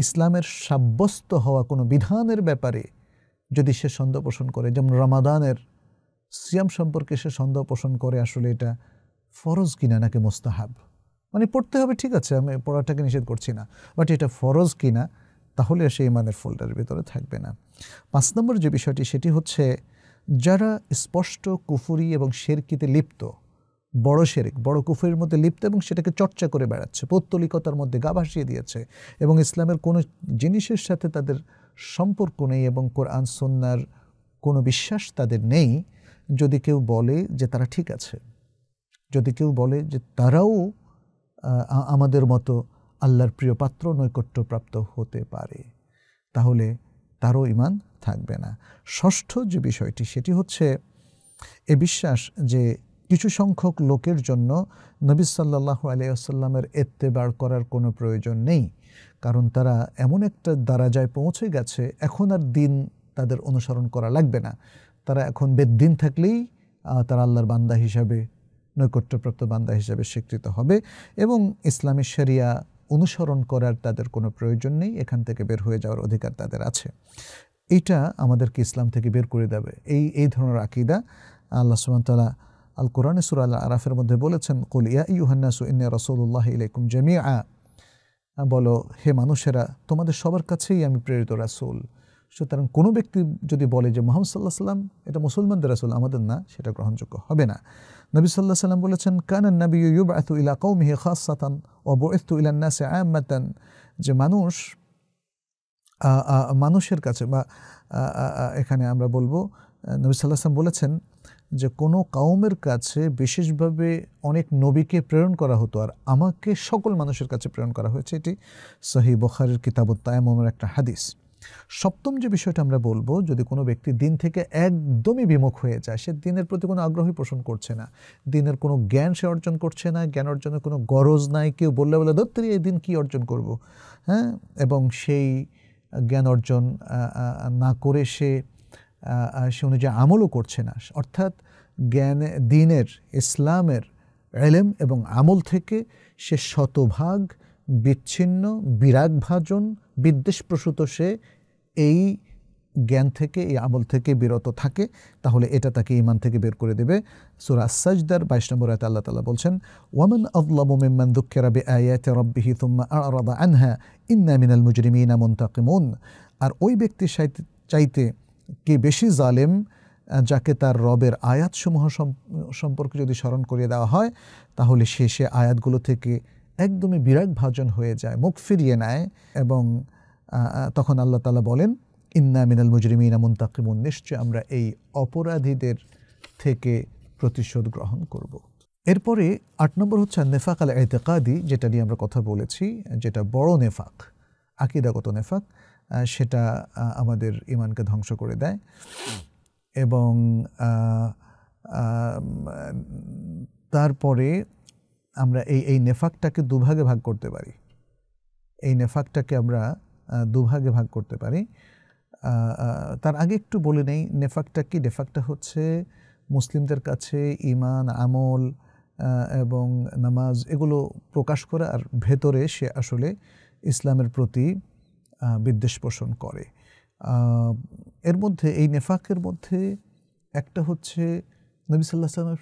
S1: ইসলামের সাব্যস্ত হওয়া কোনো বিধানের ব্যাপারে যদি সে সন্দেহ পোষণ করে যেমন রমাদানের সিয়াম সম্পর্কে সে সন্দেহ পোষণ করে আসলে এটা ফরজ কিনা নাকি মোস্তাহাব মানে পড়তে হবে ঠিক আছে আমি পড়াটাকে নিষেধ করছি না বাট এটা ফরজ কিনা তাহলে সে ইমানের ফোল্ডারের ভিতরে থাকবে না পাঁচ নম্বর যে বিষয়টি সেটি হচ্ছে যারা স্পষ্ট কুফুরি এবং শেরকিতে লিপ্ত বড় শেরেক বড় কুফুরির মধ্যে লিপ্ত এবং সেটাকে চর্চা করে বেড়াচ্ছে পৌত্তলিকতার মধ্যে গা ভাসিয়ে দিয়েছে এবং ইসলামের কোনো জিনিসের সাথে তাদের সম্পর্ক নেই এবং কোরআন সন্ন্যার কোনো বিশ্বাস তাদের নেই যদি কেউ বলে যে তারা ঠিক আছে যদি কেউ বলে যে তারাও আমাদের মতো আল্লাহর প্রিয় পাত্র নৈকট্যপ্রাপ্ত হতে পারে তাহলে তারও ইমান থাকবে না ষষ্ঠ যে বিষয়টি সেটি হচ্ছে এ বিশ্বাস যে কিছু সংখ্যক লোকের জন্য নবী সাল্লাহ আলিয়াসাল্লামের এত্তেবার করার কোনো প্রয়োজন নেই কারণ তারা এমন একটা যায় পৌঁছে গেছে এখন আর দিন তাদের অনুসরণ করা লাগবে না তারা এখন বেদ্দিন থাকলেই তারা আল্লাহর বান্দা হিসাবে নৈকট্যপ্রাপ্ত বান্দা হিসাবে স্বীকৃত হবে এবং ইসলামী শরিয়া অনুসরণ করার তাদের কোনো প্রয়োজন নেই এখান থেকে বের হয়ে যাওয়ার অধিকার তাদের আছে এইটা আমাদেরকে ইসলাম থেকে বের করে দেবে এই এই ধরনের আকিদা আল্লাহ সুমতলা আল কোরআনে সুর আল্লাহ আরাফের মধ্যে বলেছেন কুল ইয়া ইউহান্নাসু ইন্না রসুল্লাহ ইলাইকুম জামিয়া বলো হে মানুষেরা তোমাদের সবার কাছেই আমি প্রেরিত রাসুল সুতরাং কোনো ব্যক্তি যদি বলে যে মোহাম্মদ সাল্লাহ সাল্লাম এটা মুসলমানদের রাসুল আমাদের না সেটা গ্রহণযোগ্য হবে না নবী সাল্লাহ সাল্লাম বলেছেন কানান নবী ইউব আতু ইলা খাস সাতান ও ইলান্না সে আয়াম্মাতান যে মানুষ মানুষের কাছে বা এখানে আমরা বলবো নবী সাল্লাহ সাল্লাম বলেছেন যে কোনো কাউমের কাছে বিশেষভাবে অনেক নবীকে প্রেরণ করা হতো আর আমাকে সকল মানুষের কাছে প্রেরণ করা হয়েছে এটি সহি বখারের কিতাবত্তায়ামের একটা হাদিস সপ্তম যে বিষয়টা আমরা বলবো যদি কোনো ব্যক্তি দিন থেকে একদমই বিমুখ হয়ে যায় সে দিনের প্রতি কোনো আগ্রহী পোষণ করছে না দিনের কোনো জ্ঞান সে অর্জন করছে না জ্ঞান অর্জনের কোনো গরজ নাই কেউ বললে বলে ধরতে এই দিন কী অর্জন করব হ্যাঁ এবং সেই জ্ঞান অর্জন না করে সে সে অনুযায়ী আমলও করছে না অর্থাৎ জ্ঞান দিনের ইসলামের এলেম এবং আমল থেকে সে শতভাগ বিচ্ছিন্ন বিরাগভাজন বিদ্বেষপ্রসূত সে এই জ্ঞান থেকে এই আমল থেকে বিরত থাকে তাহলে এটা তাকে ইমান থেকে বের করে দেবে সুরা সাজদার বাইশ নম্বর আয়তে আল্লাহ তালা বলছেন ওয়ামান আদলামু মিম্মান দুঃখের আবে আয়াতে রব্বিহি তুম্মা আরাদা আনহা ইন্না মিনাল মুজরিমিনা মন আর ওই ব্যক্তির চাইতে কে বেশি জালেম যাকে তার রবের আয়াতসমূহ সম্পর্কে যদি স্মরণ করিয়ে দেওয়া হয় তাহলে সে সে আয়াতগুলো থেকে একদমই বিরাট ভাজন হয়ে যায় মুখ ফিরিয়ে নেয় এবং তখন আল্লাহ তালা বলেন ইন্না মিনাল মুজরিমিনা মুন্তাকিমুন নিশ্চয় আমরা এই অপরাধীদের থেকে প্রতিশোধ গ্রহণ করব। এরপরে আট নম্বর হচ্ছে নেফাক আল এতেকাদি যেটা নিয়ে আমরা কথা বলেছি যেটা বড় নেফাক আকিদাগত নেফাক সেটা আমাদের ইমানকে ধ্বংস করে দেয় এবং তারপরে আমরা এই এই নেফাকটাকে দুভাগে ভাগ করতে পারি এই নেফাকটাকে আমরা দুভাগে ভাগ করতে পারি তার আগে একটু বলে নেই নেফাকটা কি নেফাকটা হচ্ছে মুসলিমদের কাছে ইমান আমল এবং নামাজ এগুলো প্রকাশ করে আর ভেতরে সে আসলে ইসলামের প্রতি বিদ্বেষ পোষণ করে এর মধ্যে এই নেফাকের মধ্যে একটা হচ্ছে নবী সাল্লাহ সাল্লামের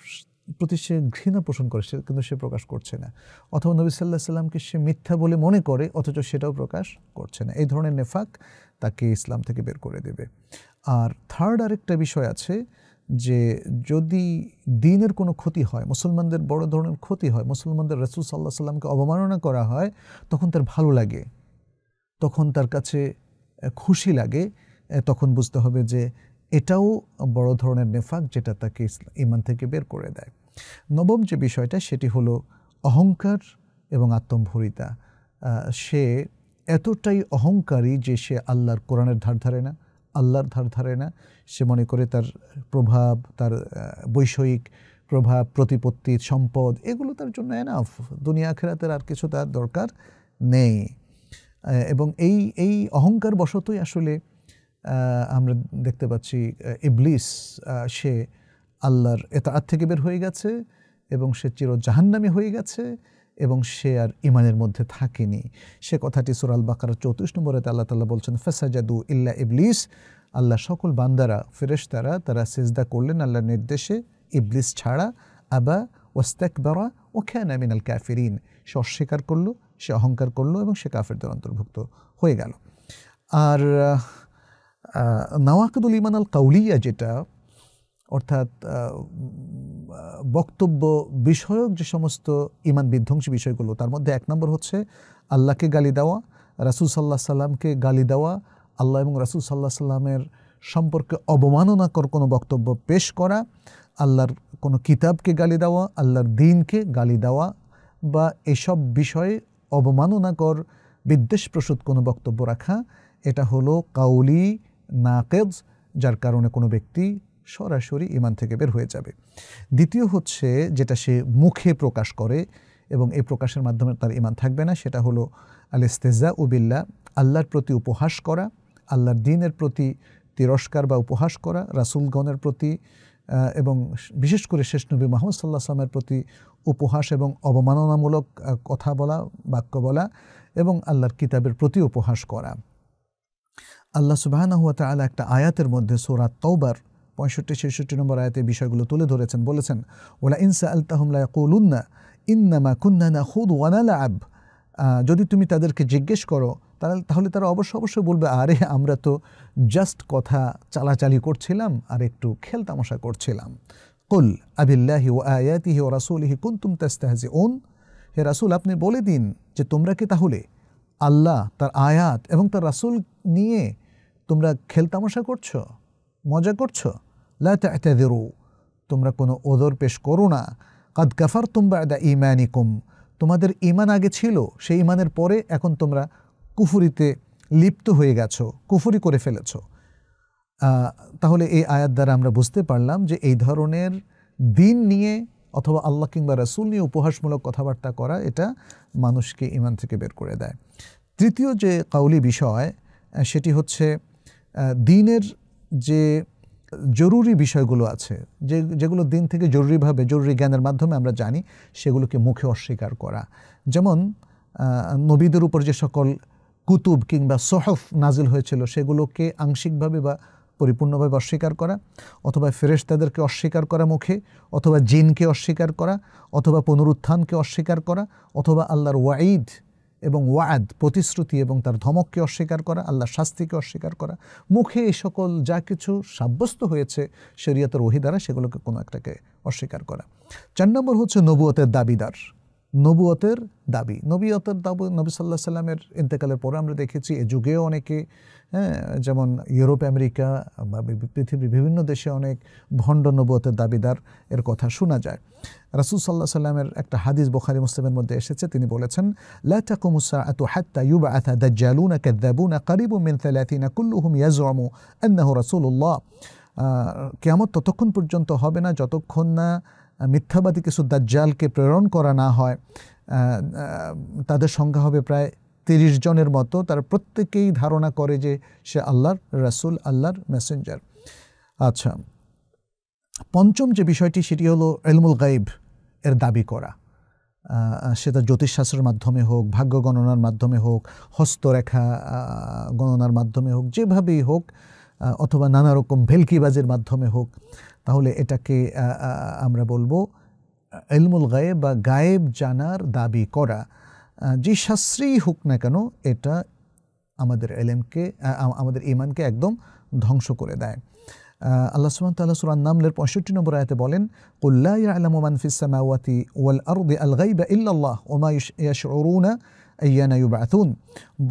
S1: প্রতি সে ঘৃণা পোষণ করে সে কিন্তু সে প্রকাশ করছে না অথবা নবী সাল্লাহ সাল্লামকে সে মিথ্যা বলে মনে করে অথচ সেটাও প্রকাশ করছে না এই ধরনের নেফাক তাকে ইসলাম থেকে বের করে দেবে আর থার্ড আরেকটা বিষয় আছে যে যদি দিনের কোনো ক্ষতি হয় মুসলমানদের বড় ধরনের ক্ষতি হয় মুসলমানদের রসুল সাল্লাহ সাল্লামকে অবমাননা করা হয় তখন তার ভালো লাগে তখন তার কাছে খুশি লাগে তখন বুঝতে হবে যে এটাও বড় ধরনের নেফাক যেটা তাকে ইমান থেকে বের করে দেয় নবম যে বিষয়টা সেটি হলো অহংকার এবং আত্মম্ভরিতা সে এতটাই অহংকারী যে সে আল্লাহর কোরআনের ধার ধারে না আল্লাহর ধার ধারে না সে মনে করে তার প্রভাব তার বৈষয়িক প্রভাব প্রতিপত্তি সম্পদ এগুলো তার জন্য এনাফ দুনিয়া খেরাতের আর কিছু তার দরকার নেই এবং এই এই অহংকার বশতই আসলে আমরা দেখতে পাচ্ছি ইবলিস সে আল্লাহর এতার থেকে বের হয়ে গেছে এবং সে চির জাহান্নামি হয়ে গেছে এবং সে আর ইমানের মধ্যে থাকেনি সে কথাটি সুরাল বাকার চৌত্রিশ নম্বরে আল্লাহ তাল্লাহ বলছেন ফেসাজাদু ইল্লা ইবলিস আল্লাহ সকল বান্দারা ফেরেশতারা তারা সেজদা করলেন আল্লাহর নির্দেশে ইবলিস ছাড়া আবা ওস্তেক বাড়া ও খ্যান আল ক্যাফিরিন সে অস্বীকার করলো সে অহংকার করলো এবং সে কাফেরদের অন্তর্ভুক্ত হয়ে গেল আর নওয়াকদুল ইমান আল কাউলিয়া যেটা অর্থাৎ বক্তব্য বিষয়ক যে সমস্ত ইমান বিধ্বংসী বিষয়গুলো তার মধ্যে এক নম্বর হচ্ছে আল্লাহকে গালি দেওয়া রাসুল সাল্লাহ সাল্লামকে গালি দেওয়া আল্লাহ এবং রাসুল সাল্লাহ সাল্লামের সম্পর্কে অবমাননাকর কোনো বক্তব্য পেশ করা আল্লাহর কোনো কিতাবকে গালি দেওয়া আল্লাহর দিনকে গালি দেওয়া বা এসব বিষয়ে অবমাননাকর বিদ্বেষপ্রসূত কোনো বক্তব্য রাখা এটা হলো কাউলি নাকেজ যার কারণে কোনো ব্যক্তি সরাসরি ইমান থেকে বের হয়ে যাবে দ্বিতীয় হচ্ছে যেটা সে মুখে প্রকাশ করে এবং এই প্রকাশের মাধ্যমে তার ইমান থাকবে না সেটা হলো আল ইস্তেজা উবিল্লা আল্লাহর প্রতি উপহাস করা আল্লাহর দিনের প্রতি তিরস্কার বা উপহাস করা রাসুলগণের প্রতি এবং বিশেষ করে শেষ নবী মোহাম্মদ সাল্লাহ সাল্লামের প্রতি উপহাস এবং অবমাননামূলক কথা বলা বাক্য বলা এবং আল্লাহর কিতাবের প্রতি উপহাস করা আল্লাহ সুবাহানহুয়া তালা একটা আয়াতের মধ্যে সোরা তৌবার পঁয়ষট্টি ছেষট্টি নম্বর আয়াতে বিষয়গুলো তুলে ধরেছেন বলেছেন ওলা ইনসা আলতাহমলা কৌলুন্না ইন্নামা কুন্নানা হুদ ওয়ানালা আব যদি তুমি তাদেরকে জিজ্ঞেস করো তাহলে তাহলে তারা অবশ্য অবশ্যই বলবে আরে আমরা তো জাস্ট কথা চালাচালি করছিলাম আর একটু খেল তামাশা করছিলাম কুল আবিল্লাহি ও আয়াতিহি ও কুন কুন্তুম তেস্তাহাজি ওন হে রাসুল আপনি বলে দিন যে তোমরা কি তাহলে আল্লাহ তার আয়াত এবং তার রাসুল নিয়ে তোমরা খেলতামশা করছো মজা করছো লু তোমরা কোনো ওদর পেশ করো না কাদ কাফার তুমবা দা ইকুম তোমাদের ইমান আগে ছিল সেই ইমানের পরে এখন তোমরা কুফুরিতে লিপ্ত হয়ে গেছো কুফুরি করে ফেলেছ তাহলে এই আয়াত দ্বারা আমরা বুঝতে পারলাম যে এই ধরনের দিন নিয়ে অথবা আল্লাহ কিংবা রাসুল নিয়ে উপহাসমূলক কথাবার্তা করা এটা মানুষকে ইমান থেকে বের করে দেয় তৃতীয় যে কাউলি বিষয় সেটি হচ্ছে দিনের যে জরুরি বিষয়গুলো আছে যে যেগুলো দিন থেকে জরুরিভাবে জরুরি জ্ঞানের মাধ্যমে আমরা জানি সেগুলোকে মুখে অস্বীকার করা যেমন নবীদের উপর যে সকল কুতুব কিংবা সহফ নাজিল হয়েছিল সেগুলোকে আংশিকভাবে বা পরিপূর্ণভাবে অস্বীকার করা অথবা ফেরেশতাদেরকে অস্বীকার করা মুখে অথবা জিনকে অস্বীকার করা অথবা পুনরুত্থানকে অস্বীকার করা অথবা আল্লাহর ওয়াঈদ এবং ওয়াদ প্রতিশ্রুতি এবং তার ধমককে অস্বীকার করা আল্লাহ শাস্তিকে অস্বীকার করা মুখে এই সকল যা কিছু সাব্যস্ত হয়েছে শরীয়তের ওহি দ্বারা সেগুলোকে কোনো একটাকে অস্বীকার করা চার নম্বর হচ্ছে নবুয়তের দাবিদার নবুয়তের দাবি নবীয়তের দাবি নবী সাল্লাহ সাল্লামের ইন্তেকালের পরে আমরা দেখেছি এ যুগেও অনেকে হ্যাঁ যেমন ইউরোপ আমেরিকা বা পৃথিবীর বিভিন্ন দেশে অনেক ভণ্ড নবুয়তের দাবিদার এর কথা শোনা যায় রাসুল সাল্লাহ সাল্লামের একটা হাদিস বোখারি মুসলিমের মধ্যে এসেছে তিনি বলেছেন লাকুমুসা ততক্ষণ পর্যন্ত হবে না যতক্ষণ না মিথ্যাবাদী কিছু দাজ্জালকে প্রেরণ করা না হয় তাদের সংখ্যা হবে প্রায় তিরিশ জনের মতো তার প্রত্যেকেই ধারণা করে যে সে আল্লাহর রাসুল আল্লাহর মেসেঞ্জার আচ্ছা পঞ্চম যে বিষয়টি সেটি হলো এলমুল গাইব এর দাবি করা সেটা জ্যোতিষশাস্ত্রের মাধ্যমে হোক ভাগ্য গণনার মাধ্যমে হোক হস্তরেখা গণনার মাধ্যমে হোক যেভাবেই হোক অথবা নানা রকম ভেলকিবাজের মাধ্যমে হোক তাহলে এটাকে আমরা বলবো এলমুল গায়েব বা গায়েব জানার দাবি করা যে শাস্ত্রেই হোক না কেন এটা আমাদের এলেমকে আমাদের ইমানকে একদম ধ্বংস করে দেয় আল্লাহ সুমান তাল্লাহ সুরান নামলের পঁয়ষট্টি নম্বর আয়তে বলেন কুল্লাই ওয়াল আরদি আল গাইবা ইল্লাল্লাহ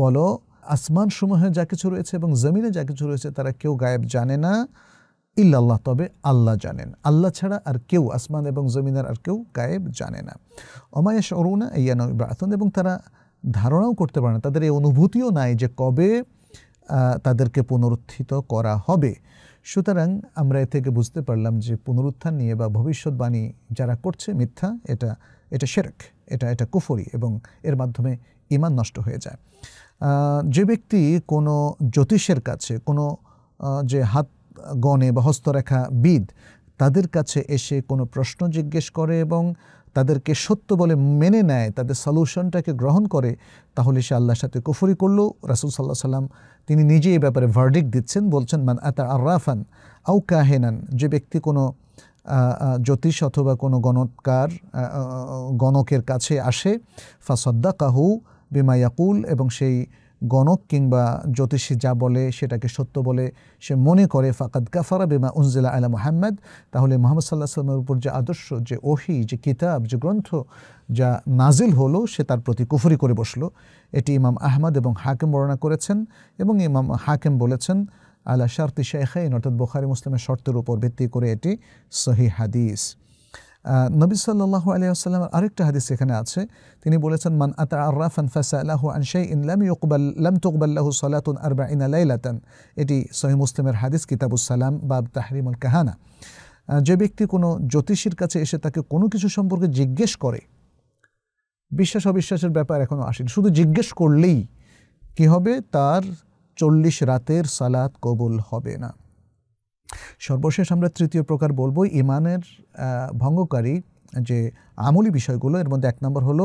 S1: বলো আসমান সমূহে যা কিছু রয়েছে এবং জমিনে যা কিছু রয়েছে তারা কেউ গায়েব জানে না ইল্লাল্লাহ তবে আল্লাহ জানেন আল্লাহ ছাড়া আর কেউ আসমান এবং জমিনার আর কেউ গায়েব জানে না অমায়াস অরুণা ইয়ান ইব্রাহন এবং তারা ধারণাও করতে পারে না তাদের এই অনুভূতিও নাই যে কবে তাদেরকে পুনরুত্থিত করা হবে সুতরাং আমরা এ থেকে বুঝতে পারলাম যে পুনরুত্থান নিয়ে বা ভবিষ্যৎবাণী যারা করছে মিথ্যা এটা এটা সেরেক এটা এটা কুফরি এবং এর মাধ্যমে ইমান নষ্ট হয়ে যায় যে ব্যক্তি কোনো জ্যোতিষের কাছে কোনো যে হাত গণে বা হস্তরেখা বিদ তাদের কাছে এসে কোনো প্রশ্ন জিজ্ঞেস করে এবং তাদেরকে সত্য বলে মেনে নেয় তাদের সলিউশনটাকে গ্রহণ করে তাহলে সে আল্লাহর সাথে কুফরি করল রাসুল সাল্লাহ সাল্লাম তিনি নিজে এ ব্যাপারে ভার্ডিক দিচ্ছেন বলছেন মান আতা আর্রাফান আউ কাহেনান যে ব্যক্তি কোনো জ্যোতিষ অথবা কোনো গণৎকার গণকের কাছে আসে ফাসদ্দা কাহু বিমা ইয়াকুল এবং সেই গণক কিংবা জ্যোতিষী যা বলে সেটাকে সত্য বলে সে মনে করে ফাকাদ কাফারা বেমা উনজিলা আলা মোহাম্মদ তাহলে মোহাম্মদ সাল্লাহ সাল্লামের উপর যে আদর্শ যে ওহি যে কিতাব যে গ্রন্থ যা নাজিল হলো সে তার প্রতি কুফরি করে বসলো এটি ইমাম আহমদ এবং হাকিম বর্ণনা করেছেন এবং ইমাম হাকিম বলেছেন আলা শার্তি শেখাইন অর্থাৎ বোখারি মুসলিমের শর্তের উপর ভিত্তি করে এটি সহি হাদিস নবী সাল্লাহু আলি আসসালামের আরেকটা হাদিস এখানে আছে তিনি বলেছেন মান আতা আর্রাফান ফাসা আল্লাহ আনশাই ইনলাম ইকবাল লাম তুকবাল্লাহু সালাতুন আরবা ইন লাইলাতান এটি সহি মুসলিমের হাদিস কিতাবুসালাম বাব তাহরিমুল কাহানা যে ব্যক্তি কোনো জ্যোতিষীর কাছে এসে তাকে কোনো কিছু সম্পর্কে জিজ্ঞেস করে বিশ্বাস অবিশ্বাসের ব্যাপার এখনও আসেনি শুধু জিজ্ঞেস করলেই কি হবে তার চল্লিশ রাতের সালাত কবুল হবে না সর্বশেষ আমরা তৃতীয় প্রকার বলবো ইমানের ভঙ্গকারী যে আমলি বিষয়গুলো এর মধ্যে এক নম্বর হলো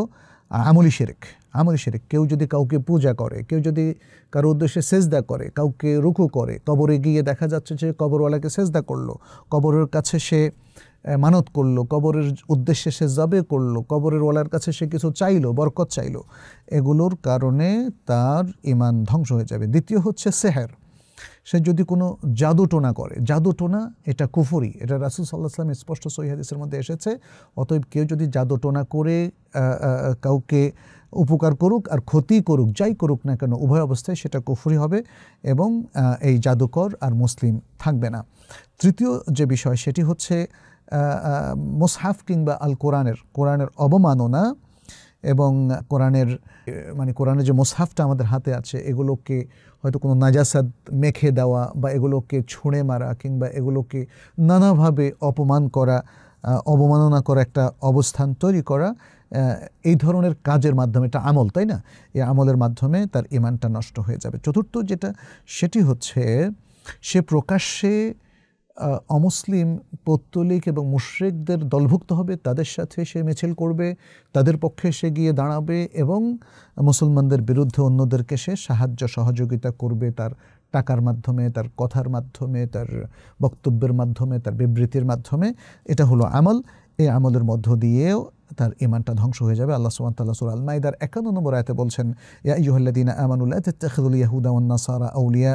S1: আমলি শেরেক আমলি শেরেক কেউ যদি কাউকে পূজা করে কেউ যদি কারো উদ্দেশ্যে সেজদা করে কাউকে রুকু করে কবরে গিয়ে দেখা যাচ্ছে যে কবরওয়ালাকে সেজদা করলো কবরের কাছে সে মানত করলো কবরের উদ্দেশ্যে সে যাবে করলো কবরের ওয়ালার কাছে সে কিছু চাইলো বরকত চাইলো এগুলোর কারণে তার ইমান ধ্বংস হয়ে যাবে দ্বিতীয় হচ্ছে সেহের সে যদি কোনো জাদু টোনা করে জাদু টোনা এটা কুফরি এটা রাসুল সাল্লাহ সাল্লাম স্পষ্ট সহিহাদিসের মধ্যে এসেছে অতএব কেউ যদি জাদু টোনা করে কাউকে উপকার করুক আর ক্ষতি করুক যাই করুক না কেন উভয় অবস্থায় সেটা কুফরি হবে এবং এই জাদুকর আর মুসলিম থাকবে না তৃতীয় যে বিষয় সেটি হচ্ছে মোসাফ কিংবা আল কোরআনের কোরআনের অবমাননা এবং কোরআনের মানে কোরআনের যে মোসাফটা আমাদের হাতে আছে এগুলোকে হয়তো কোনো নাজাসাদ মেখে দেওয়া বা এগুলোকে ছুঁড়ে মারা কিংবা এগুলোকে নানাভাবে অপমান করা অবমাননা করা একটা অবস্থান তৈরি করা এই ধরনের কাজের মাধ্যমে এটা আমল তাই না এই আমলের মাধ্যমে তার ইমানটা নষ্ট হয়ে যাবে চতুর্থ যেটা সেটি হচ্ছে সে প্রকাশ্যে অমুসলিম পৌত্তলিক এবং মুশ্রিকদের দলভুক্ত হবে তাদের সাথে সে মিছিল করবে তাদের পক্ষে সে গিয়ে দাঁড়াবে এবং মুসলমানদের বিরুদ্ধে অন্যদেরকে সে সাহায্য সহযোগিতা করবে তার টাকার মাধ্যমে তার কথার মাধ্যমে তার বক্তব্যের মাধ্যমে তার বিবৃতির মাধ্যমে এটা হলো আমল এই আমলের মধ্য দিয়েও তার ইমানটা ধ্বংস হয়ে যাবে আল্লাহ সুবান তাল্লাহ সুর আল মাইদার একান্ন নম্বর আয়তে বলছেন ইয়া ইহল্লাদিন আমানুল্লাহ তেখদুল ইয়াহুদা ওয়ান্না সারা আউলিয়া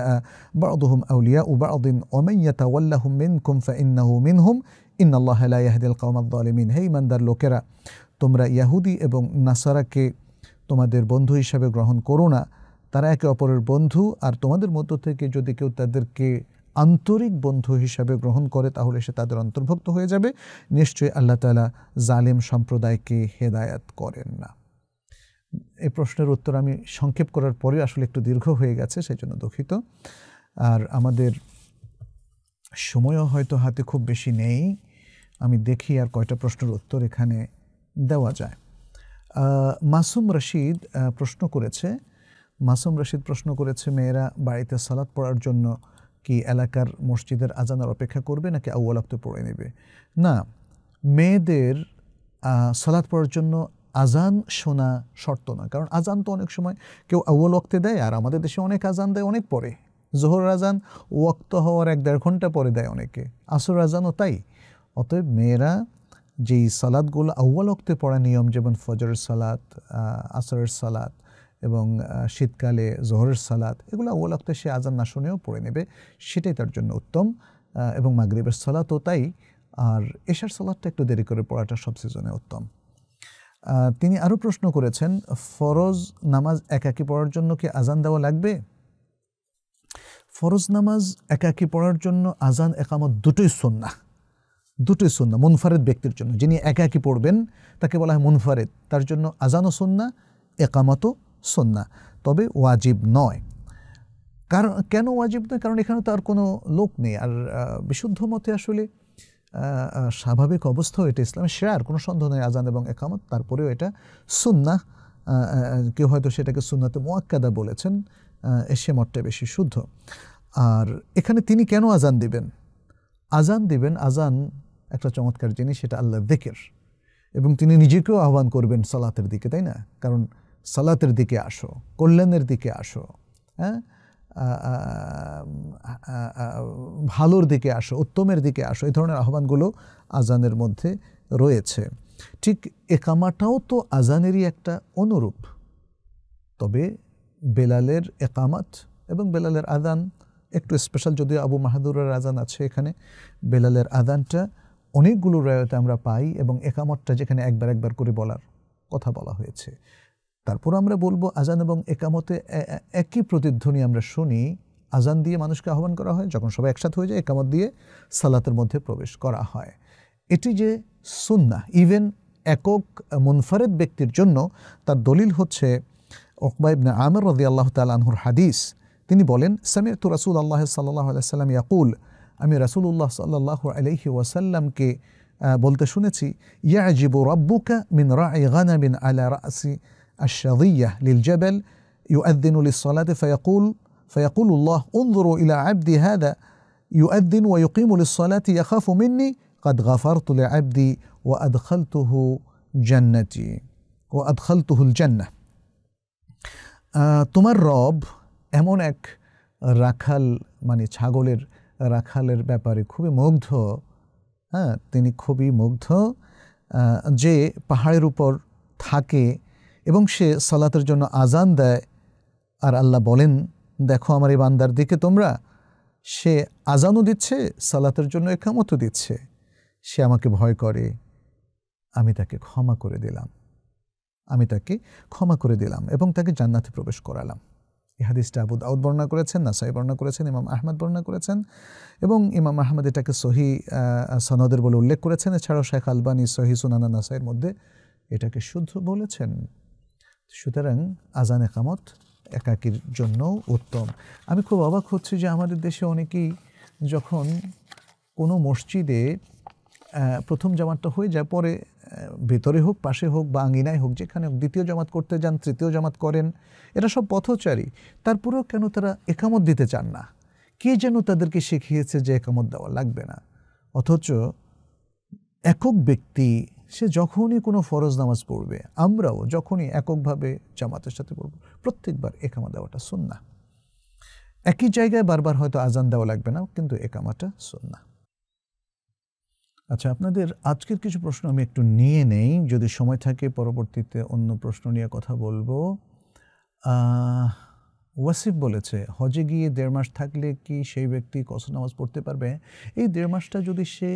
S1: বাদুহুম আউলিয়া উবাউদ্দিন ওমাইয়া তাওয়াল্লাহুম মিনকুম ফাইন্নাহু মিনহুম ইন্নাল্লাহ লা ইয়াহদিল কওমাদ জালিমিন হে ইমানদার লোকেরা তোমরা ইয়াহুদি এবং নাসারাকে তোমাদের বন্ধু হিসাবে গ্রহণ করো না তারা একে অপরের বন্ধু আর তোমাদের মধ্য থেকে যদি কেউ তাদেরকে আন্তরিক বন্ধু হিসাবে গ্রহণ করে তাহলে সে তাদের অন্তর্ভুক্ত হয়ে যাবে নিশ্চয়ই আল্লাহ তালা জালেম সম্প্রদায়কে হেদায়াত করেন না এই প্রশ্নের উত্তর আমি সংক্ষেপ করার পরে আসলে একটু দীর্ঘ হয়ে গেছে সেই জন্য দুঃখিত আর আমাদের সময়ও হয়তো হাতে খুব বেশি নেই আমি দেখি আর কয়টা প্রশ্নের উত্তর এখানে দেওয়া যায় মাসুম রশিদ প্রশ্ন করেছে মাসুম রশিদ প্রশ্ন করেছে মেয়েরা বাড়িতে সালাদ পড়ার জন্য কি এলাকার মসজিদের আজানার অপেক্ষা করবে নাকি আউ্লাক্ত পড়ে নেবে না মেয়েদের সালাদ পড়ার জন্য আজান শোনা শর্ত না কারণ আজান তো অনেক সময় কেউ আউ্বাল ওক্তে দেয় আর আমাদের দেশে অনেক আজান দেয় অনেক পরে জোহর আজান ওয়াক্ত হওয়ার এক দেড় ঘন্টা পরে দেয় অনেকে আসর আজানও তাই অতএব মেয়েরা যেই সালাদগুলো আউ্বাল ওক্তে পড়া নিয়ম যেমন ফজরের সালাত আসরের সালাত এবং শীতকালে জোহরের সালাদ এগুলো ওলাক্তে সে আজান না শুনেও পড়ে নেবে সেটাই তার জন্য উত্তম এবং মাগরীবের সালাতও তাই আর এশার সালাদটা একটু দেরি করে পড়াটা সব সিজনে উত্তম তিনি আরও প্রশ্ন করেছেন ফরজ নামাজ একাকি পড়ার জন্য কি আজান দেওয়া লাগবে ফরজ নামাজ একাকি পড়ার জন্য আজান একামত দুটোই সন্না দুটোই সন্না মুনফারেদ ব্যক্তির জন্য যিনি একাকি পড়বেন তাকে বলা হয় মুনফারেদ তার জন্য আজানও সন্না একামতও সন্না তবে ওয়াজিব নয় কারণ কেন ওয়াজিব নয় কারণ এখানে তো আর কোনো লোক নেই আর বিশুদ্ধ মতে আসলে স্বাভাবিক অবস্থাও এটা ইসলামের শেয়ার কোনো সন্দেহ নেই আজান এবং একামত তারপরেও এটা সুন্না কেউ হয়তো সেটাকে সুন্নাতে মোয়াক্কাদা বলেছেন সে মতটা বেশি শুদ্ধ আর এখানে তিনি কেন আজান দিবেন আজান দিবেন আজান একটা চমৎকার জিনিস সেটা আল্লাহ দেকের এবং তিনি নিজেকেও আহ্বান করবেন সালাতের দিকে তাই না কারণ সালাতের দিকে আসো কল্যাণের দিকে আসো হ্যাঁ ভালোর দিকে আসো উত্তমের দিকে আসো এই ধরনের আহ্বানগুলো আজানের মধ্যে রয়েছে ঠিক একামাটাও তো আজানেরই একটা অনুরূপ তবে বেলালের একামাত এবং বেলালের আদান একটু স্পেশাল যদিও আবু মাহাদুরের আজান আছে এখানে বেলালের আদানটা অনেকগুলো রায়তে আমরা পাই এবং একামতটা যেখানে একবার একবার করে বলার কথা বলা হয়েছে তারপর আমরা বলবো আজান এবং একামতে একই প্রতিধ্বনি আমরা শুনি আজান দিয়ে মানুষকে আহ্বান করা হয় যখন সবাই একসাথে হয়ে যায় একামত দিয়ে সালাতের মধ্যে প্রবেশ করা হয় এটি যে সুন্না ইভেন একক মুনফারেদ ব্যক্তির জন্য তার দলিল হচ্ছে না আমর রদি আল্লাহ আনহুর হাদিস তিনি বলেন সামির তু রাসুল আল্লাহ সাল্লাহ আলাইসাল্লাম ইয়াকুল আমি উল্লাহ সাল্লাহ আলহি ওয়াসাল্লামকে বলতে শুনেছি ইয়া জিবু রব্বুকা মিন রা গানা বিন আলা রাসি الشظية للجبل يؤذن للصلاة فيقول فيقول الله انظروا إلى عبدي هذا يؤذن ويقيم للصلاة يخاف مني قد غفرت لعبدي وأدخلته جنتي وأدخلته الجنة آه، তোমার রব এমন এক রাখাল মানে ছাগলের রাখালের ব্যাপারে খুবই মুগ্ধ হ্যাঁ তিনি খুবই মুগ্ধ যে পাহাড়ের উপর থাকে এবং সে সালাতের জন্য আজান দেয় আর আল্লাহ বলেন দেখো আমার এই বান্দার দিকে তোমরা সে আজানও দিচ্ছে সালাতের জন্য একামতও দিচ্ছে সে আমাকে ভয় করে আমি তাকে ক্ষমা করে দিলাম আমি তাকে ক্ষমা করে দিলাম এবং তাকে জান্নাতে প্রবেশ করালাম এই হাদিসটা আবু দাউদ বর্ণনা করেছেন নাসাই বর্ণনা করেছেন ইমাম আহমদ বর্ণনা করেছেন এবং ইমাম আহমেদ এটাকে সহি সনদের বলে উল্লেখ করেছেন এছাড়াও শেখ আলবানি সহি সুনানা নাসাইয়ের মধ্যে এটাকে শুদ্ধ বলেছেন সুতরাং আজান একামত একাকির জন্য উত্তম আমি খুব অবাক হচ্ছি যে আমাদের দেশে অনেকেই যখন কোনো মসজিদে প্রথম জামাতটা হয়ে যায় পরে ভেতরে হোক পাশে হোক বা আঙিনায় হোক যেখানে হোক দ্বিতীয় জামাত করতে যান তৃতীয় জামাত করেন এটা সব পথচারী তারপরেও কেন তারা একামত দিতে চান না কে যেন তাদেরকে শিখিয়েছে যে একামত দেওয়া লাগবে না অথচ একক ব্যক্তি সে যখনই কোনো ফরজ নামাজ পড়বে আমরাও যখনই এককভাবে জামাতের সাথে পড়ব প্রত্যেকবার একামা দেওয়াটা না একই জায়গায় বারবার হয়তো আজান দেওয়া লাগবে না কিন্তু একামাটা না আচ্ছা আপনাদের আজকের কিছু প্রশ্ন আমি একটু নিয়ে নেই যদি সময় থাকে পরবর্তীতে অন্য প্রশ্ন নিয়ে কথা বলবো ওয়াসিফ বলেছে হজে গিয়ে দেড় মাস থাকলে কি সেই ব্যক্তি কস নামাজ পড়তে পারবে এই দেড় মাসটা যদি সে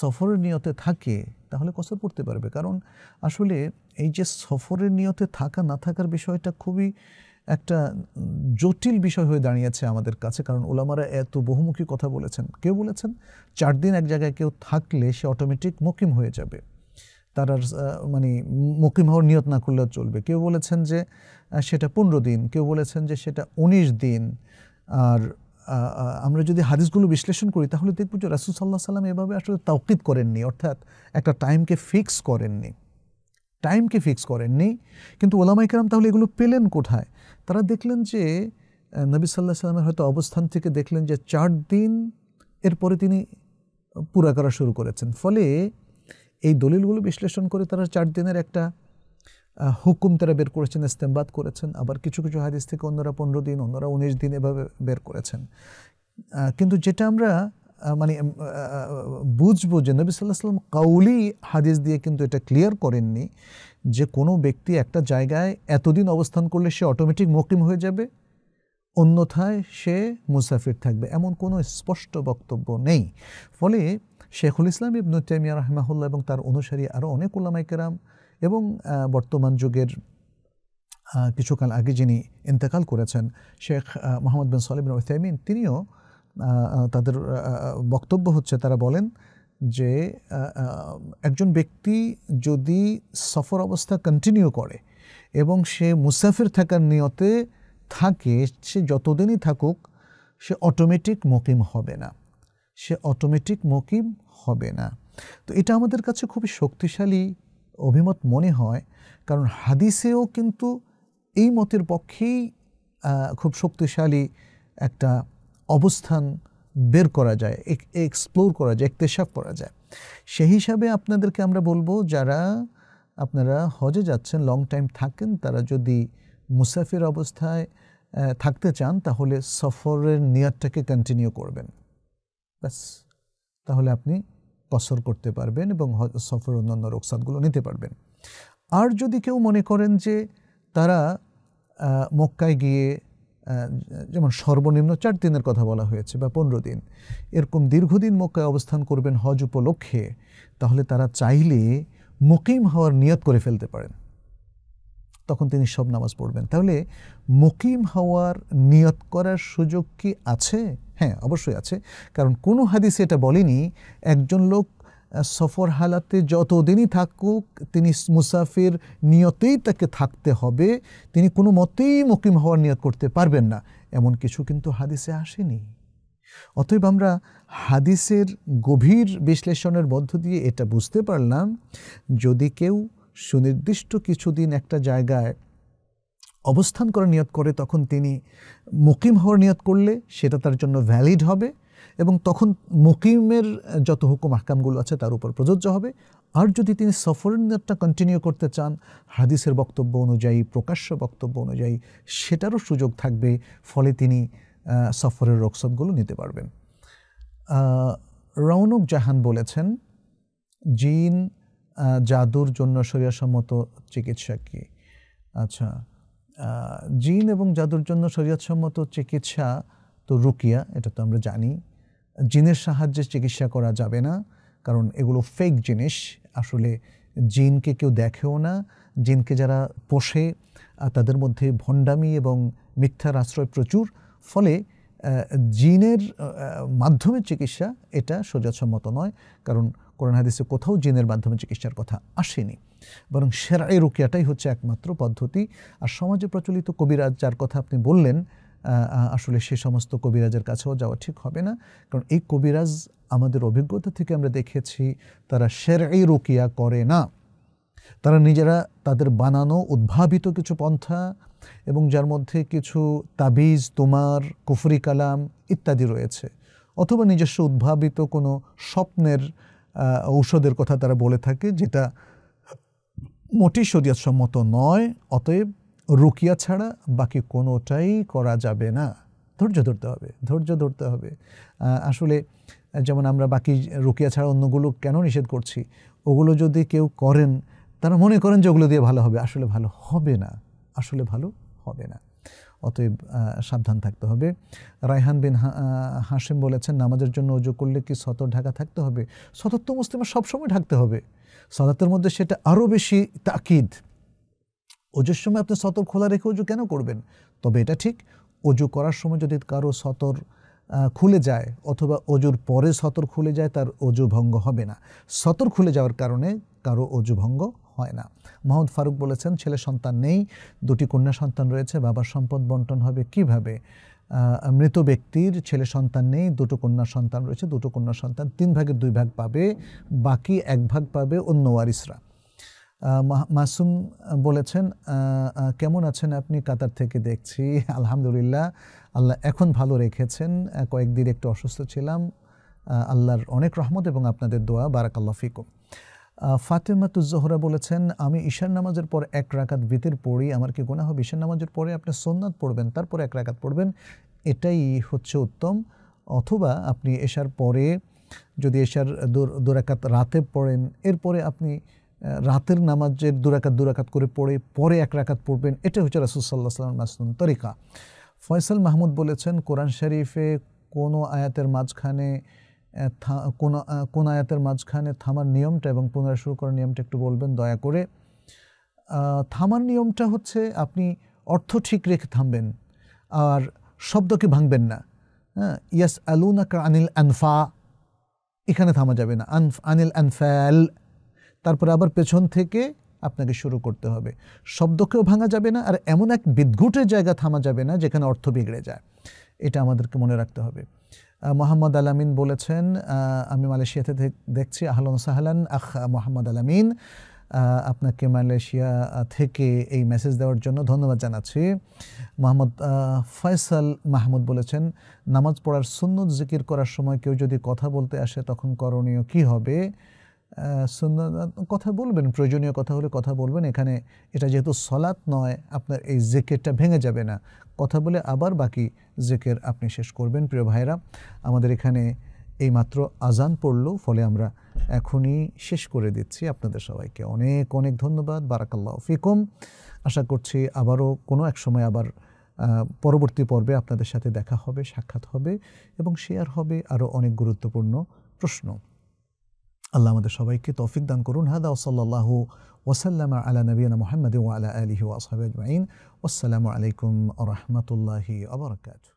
S1: সফরের নিয়তে থাকে তাহলে কসর পড়তে পারবে কারণ আসলে এই যে সফরের নিয়তে থাকা না থাকার বিষয়টা খুবই একটা জটিল বিষয় হয়ে দাঁড়িয়েছে আমাদের কাছে কারণ ওলামারা এত বহুমুখী কথা বলেছেন কেউ বলেছেন চার দিন এক জায়গায় কেউ থাকলে সে অটোমেটিক মকিম হয়ে যাবে তার আর মানে মুকিম হওয়ার নিয়ত না করলেও চলবে কেউ বলেছেন যে সেটা পনেরো দিন কেউ বলেছেন যে সেটা উনিশ দিন আর আমরা যদি হাদিসগুলো বিশ্লেষণ করি তাহলে দেখব যে রাসুল সাল্লাহ সাল্লাম এভাবে আসলে তাওকিদ করেননি অর্থাৎ একটা টাইমকে ফিক্স করেননি টাইমকে ফিক্স করেননি কিন্তু ওলামাইকেরাম তাহলে এগুলো পেলেন কোথায় তারা দেখলেন যে নবী সাল্লাহ সাল্লামের হয়তো অবস্থান থেকে দেখলেন যে চার দিন এরপরে তিনি পুরা করা শুরু করেছেন ফলে এই দলিলগুলো বিশ্লেষণ করে তারা চার দিনের একটা হুকুম তারা বের করেছেন ইস্তেমবাদ করেছেন আবার কিছু কিছু হাদিস থেকে অন্যরা পনেরো দিন অন্যরা উনিশ দিন এভাবে বের করেছেন কিন্তু যেটা আমরা মানে বুঝবো যে নবী সাল্লাহ সাল্লাম কাউলি হাদিস দিয়ে কিন্তু এটা ক্লিয়ার করেননি যে কোনো ব্যক্তি একটা জায়গায় এতদিন অবস্থান করলে সে অটোমেটিক মকিম হয়ে যাবে অন্যথায় সে মুসাফির থাকবে এমন কোনো স্পষ্ট বক্তব্য নেই ফলে শেখুল ইসলাম ইবনুতিয়া তামিয়া রহমাহুল্লাহ এবং তার অনুসারী আরও অনেক ওলামাইকেরাম এবং বর্তমান যুগের কিছুকাল আগে যিনি ইন্তেকাল করেছেন শেখ মোহাম্মদ বিন সালিম ওসাইমিন তিনিও তাদের বক্তব্য হচ্ছে তারা বলেন যে একজন ব্যক্তি যদি সফর অবস্থা কন্টিনিউ করে এবং সে মুসাফির থাকার নিয়তে থাকে সে যতদিনই থাকুক সে অটোমেটিক মকিম হবে না সে অটোমেটিক মকিম হবে না তো এটা আমাদের কাছে খুবই শক্তিশালী অভিমত মনে হয় কারণ হাদিসেও কিন্তু এই মতের পক্ষেই খুব শক্তিশালী একটা অবস্থান বের করা যায় এক্সপ্লোর করা যায় একতেশাব করা যায় সেই হিসাবে আপনাদেরকে আমরা বলবো যারা আপনারা হজে যাচ্ছেন লং টাইম থাকেন তারা যদি মুসাফির অবস্থায় থাকতে চান তাহলে সফরের নিয়ারটাকে কন্টিনিউ করবেন ব্যাস তাহলে আপনি কসর করতে পারবেন এবং সফর অন্যান্য রোকসাদগুলো নিতে পারবেন আর যদি কেউ মনে করেন যে তারা মক্কায় গিয়ে যেমন সর্বনিম্ন চার দিনের কথা বলা হয়েছে বা পনেরো দিন এরকম দীর্ঘদিন মক্কায় অবস্থান করবেন হজ উপলক্ষে তাহলে তারা চাইলে মুকিম হওয়ার নিয়ত করে ফেলতে পারেন তখন তিনি সব নামাজ পড়বেন তাহলে মুকিম হওয়ার নিয়ত করার সুযোগ কি আছে হ্যাঁ অবশ্যই আছে কারণ কোনো হাদিসে এটা বলেনি একজন লোক সফর হালাতে যতদিনই থাকুক তিনি মুসাফির নিয়তেই তাকে থাকতে হবে তিনি কোনো মতেই মকিম হওয়ার নিয়ত করতে পারবেন না এমন কিছু কিন্তু হাদিসে আসেনি অতএব আমরা হাদিসের গভীর বিশ্লেষণের মধ্য দিয়ে এটা বুঝতে পারলাম যদি কেউ সুনির্দিষ্ট কিছুদিন একটা জায়গায় অবস্থান করার নিয়ত করে তখন তিনি মুকিম হওয়ার নিয়ত করলে সেটা তার জন্য ভ্যালিড হবে এবং তখন মুকিমের যত হুকুম আহকামগুলো আছে তার উপর প্রযোজ্য হবে আর যদি তিনি সফরের নিয়তটা কন্টিনিউ করতে চান হাদিসের বক্তব্য অনুযায়ী প্রকাশ্য বক্তব্য অনুযায়ী সেটারও সুযোগ থাকবে ফলে তিনি সফরের রোকসবগুলো নিতে পারবেন রৌনক জাহান বলেছেন জিন জাদুর জন্য শরিয়াসম্মত চিকিৎসা কি আচ্ছা জিন এবং জাদুর জন্য শরীয়তসম্মত চিকিৎসা তো রুকিয়া এটা তো আমরা জানি জিনের সাহায্যে চিকিৎসা করা যাবে না কারণ এগুলো ফেক জিনিস আসলে জিনকে কেউ দেখেও না জিনকে যারা পোষে তাদের মধ্যে ভণ্ডামি এবং মিথ্যার আশ্রয় প্রচুর ফলে জিনের মাধ্যমে চিকিৎসা এটা সোজাসম্মত নয় কারণ কোরআন হাদিসে কোথাও জিনের মাধ্যমে চিকিৎসার কথা আসেনি বরং সেরাই রুকিয়াটাই হচ্ছে একমাত্র পদ্ধতি আর সমাজে প্রচলিত কবিরাজ যার কথা আপনি বললেন আসলে সে সমস্ত কবিরাজের কাছেও যাওয়া ঠিক হবে না কারণ এই কবিরাজ আমাদের অভিজ্ঞতা থেকে আমরা দেখেছি তারা সেরাই রুকিয়া করে না তারা নিজেরা তাদের বানানো উদ্ভাবিত কিছু পন্থা এবং যার মধ্যে কিছু তাবিজ তোমার কুফরি কালাম ইত্যাদি রয়েছে অথবা নিজস্ব উদ্ভাবিত কোনো স্বপ্নের ঔষধের কথা তারা বলে থাকে যেটা মোটি সম্মত নয় অতএব রুকিয়া ছাড়া বাকি কোনোটাই করা যাবে না ধৈর্য ধরতে হবে ধৈর্য ধরতে হবে আসলে যেমন আমরা বাকি রুকিয়া ছাড়া অন্যগুলো কেন নিষেধ করছি ওগুলো যদি কেউ করেন তারা মনে করেন যে ওগুলো দিয়ে ভালো হবে আসলে ভালো হবে না আসলে ভালো হবে না অতএব সাবধান থাকতে হবে রায়হান বিন হাসিম বলেছেন নামাজের জন্য অজু করলে কি সতর ঢাকা থাকতে হবে সতর তো মুসলিমা সবসময় ঢাকতে হবে সদাতের মধ্যে সেটা আরও বেশি তাকিদ অজুর সময় আপনি সতর খোলা রেখে অজু কেন করবেন তবে এটা ঠিক অজু করার সময় যদি কারো সতর খুলে যায় অথবা অজুর পরে সতর খুলে যায় তার অজু ভঙ্গ হবে না সতর খুলে যাওয়ার কারণে কারো অজু ভঙ্গ হয় না মোহাম্মদ ফারুক বলেছেন ছেলে সন্তান নেই দুটি কন্যা সন্তান রয়েছে বাবার সম্পদ বন্টন হবে কিভাবে মৃত ব্যক্তির ছেলে সন্তান নেই দুটো কন্যা সন্তান রয়েছে দুটো কন্যা সন্তান তিন ভাগের দুই ভাগ পাবে বাকি এক ভাগ পাবে অন্য ওয়ারিসরা মাসুম বলেছেন কেমন আছেন আপনি কাতার থেকে দেখছি আলহামদুলিল্লাহ আল্লাহ এখন ভালো রেখেছেন কয়েকদিন একটু অসুস্থ ছিলাম আল্লাহর অনেক রহমত এবং আপনাদের দোয়া বারাকাল্লা ফাতেমাতু জোহরা বলেছেন আমি ঈশার নামাজের পর এক রাকাত বিতির পড়ি আমার কি গোনা হবে ঈশার নামাজের পরে আপনি সোননাথ পড়বেন তারপর এক রাকাত পড়বেন এটাই হচ্ছে উত্তম অথবা আপনি এশার পরে যদি এসার দুরাকাত রাতে পড়েন এরপরে আপনি রাতের নামাজের দুরাকাত দুরাকাত করে পড়ে পরে এক রাকাত পড়বেন এটা হচ্ছে রাসুলসাল্লাহ সাল্লাম মাসুন তরিকা ফয়সাল মাহমুদ বলেছেন কোরআন শরীফে কোনো আয়াতের মাঝখানে কোন আয়াতের মাঝখানে থামার নিয়মটা এবং পুনরায় শুরু করার নিয়মটা একটু বলবেন দয়া করে থামার নিয়মটা হচ্ছে আপনি অর্থ ঠিক রেখে থামবেন আর শব্দকে ভাঙবেন না হ্যাঁ ইয়াস আলুনা আনিল আনফা এখানে থামা যাবে না আনফ আনিল আনফ্যাল তারপরে আবার পেছন থেকে আপনাকে শুরু করতে হবে শব্দকেও ভাঙা যাবে না আর এমন এক বিদ্ঘুটের জায়গা থামা যাবে না যেখানে অর্থ বিগড়ে যায় এটা আমাদেরকে মনে রাখতে হবে মোহাম্মদ আলামিন বলেছেন আমি মালয়েশিয়াতে দেখছি আহলন সাহালান আখ মোহাম্মদ আলামিন আপনাকে মালয়েশিয়া থেকে এই মেসেজ দেওয়ার জন্য ধন্যবাদ জানাচ্ছি মোহাম্মদ ফয়সাল মাহমুদ বলেছেন নামাজ পড়ার সুন্নত জিকির করার সময় কেউ যদি কথা বলতে আসে তখন করণীয় কি হবে কথা বলবেন প্রয়োজনীয় কথা হলে কথা বলবেন এখানে এটা যেহেতু সলাত নয় আপনার এই জেকেরটা ভেঙে যাবে না কথা বলে আবার বাকি জেকের আপনি শেষ করবেন প্রিয় ভাইরা আমাদের এখানে এই মাত্র আজান পড়ল ফলে আমরা এখনই শেষ করে দিচ্ছি আপনাদের সবাইকে অনেক অনেক ধন্যবাদ বারাকাল্লাহ ফিকুম আশা করছি আবারও কোনো এক সময় আবার পরবর্তী পর্বে আপনাদের সাথে দেখা হবে সাক্ষাৎ হবে এবং শেয়ার হবে আরও অনেক গুরুত্বপূর্ণ প্রশ্ন আল্লাহ আমাদের সবাইকে তৌফিক দান করুন হাদা ওসল্লাহ ওসাল্লাম আলা নবীনা মোহাম্মদ ওয়ালা আলহি ওয়াসহাব আজমাইন আসসালামু আলাইকুম রহমতুল্লাহি আবরকাত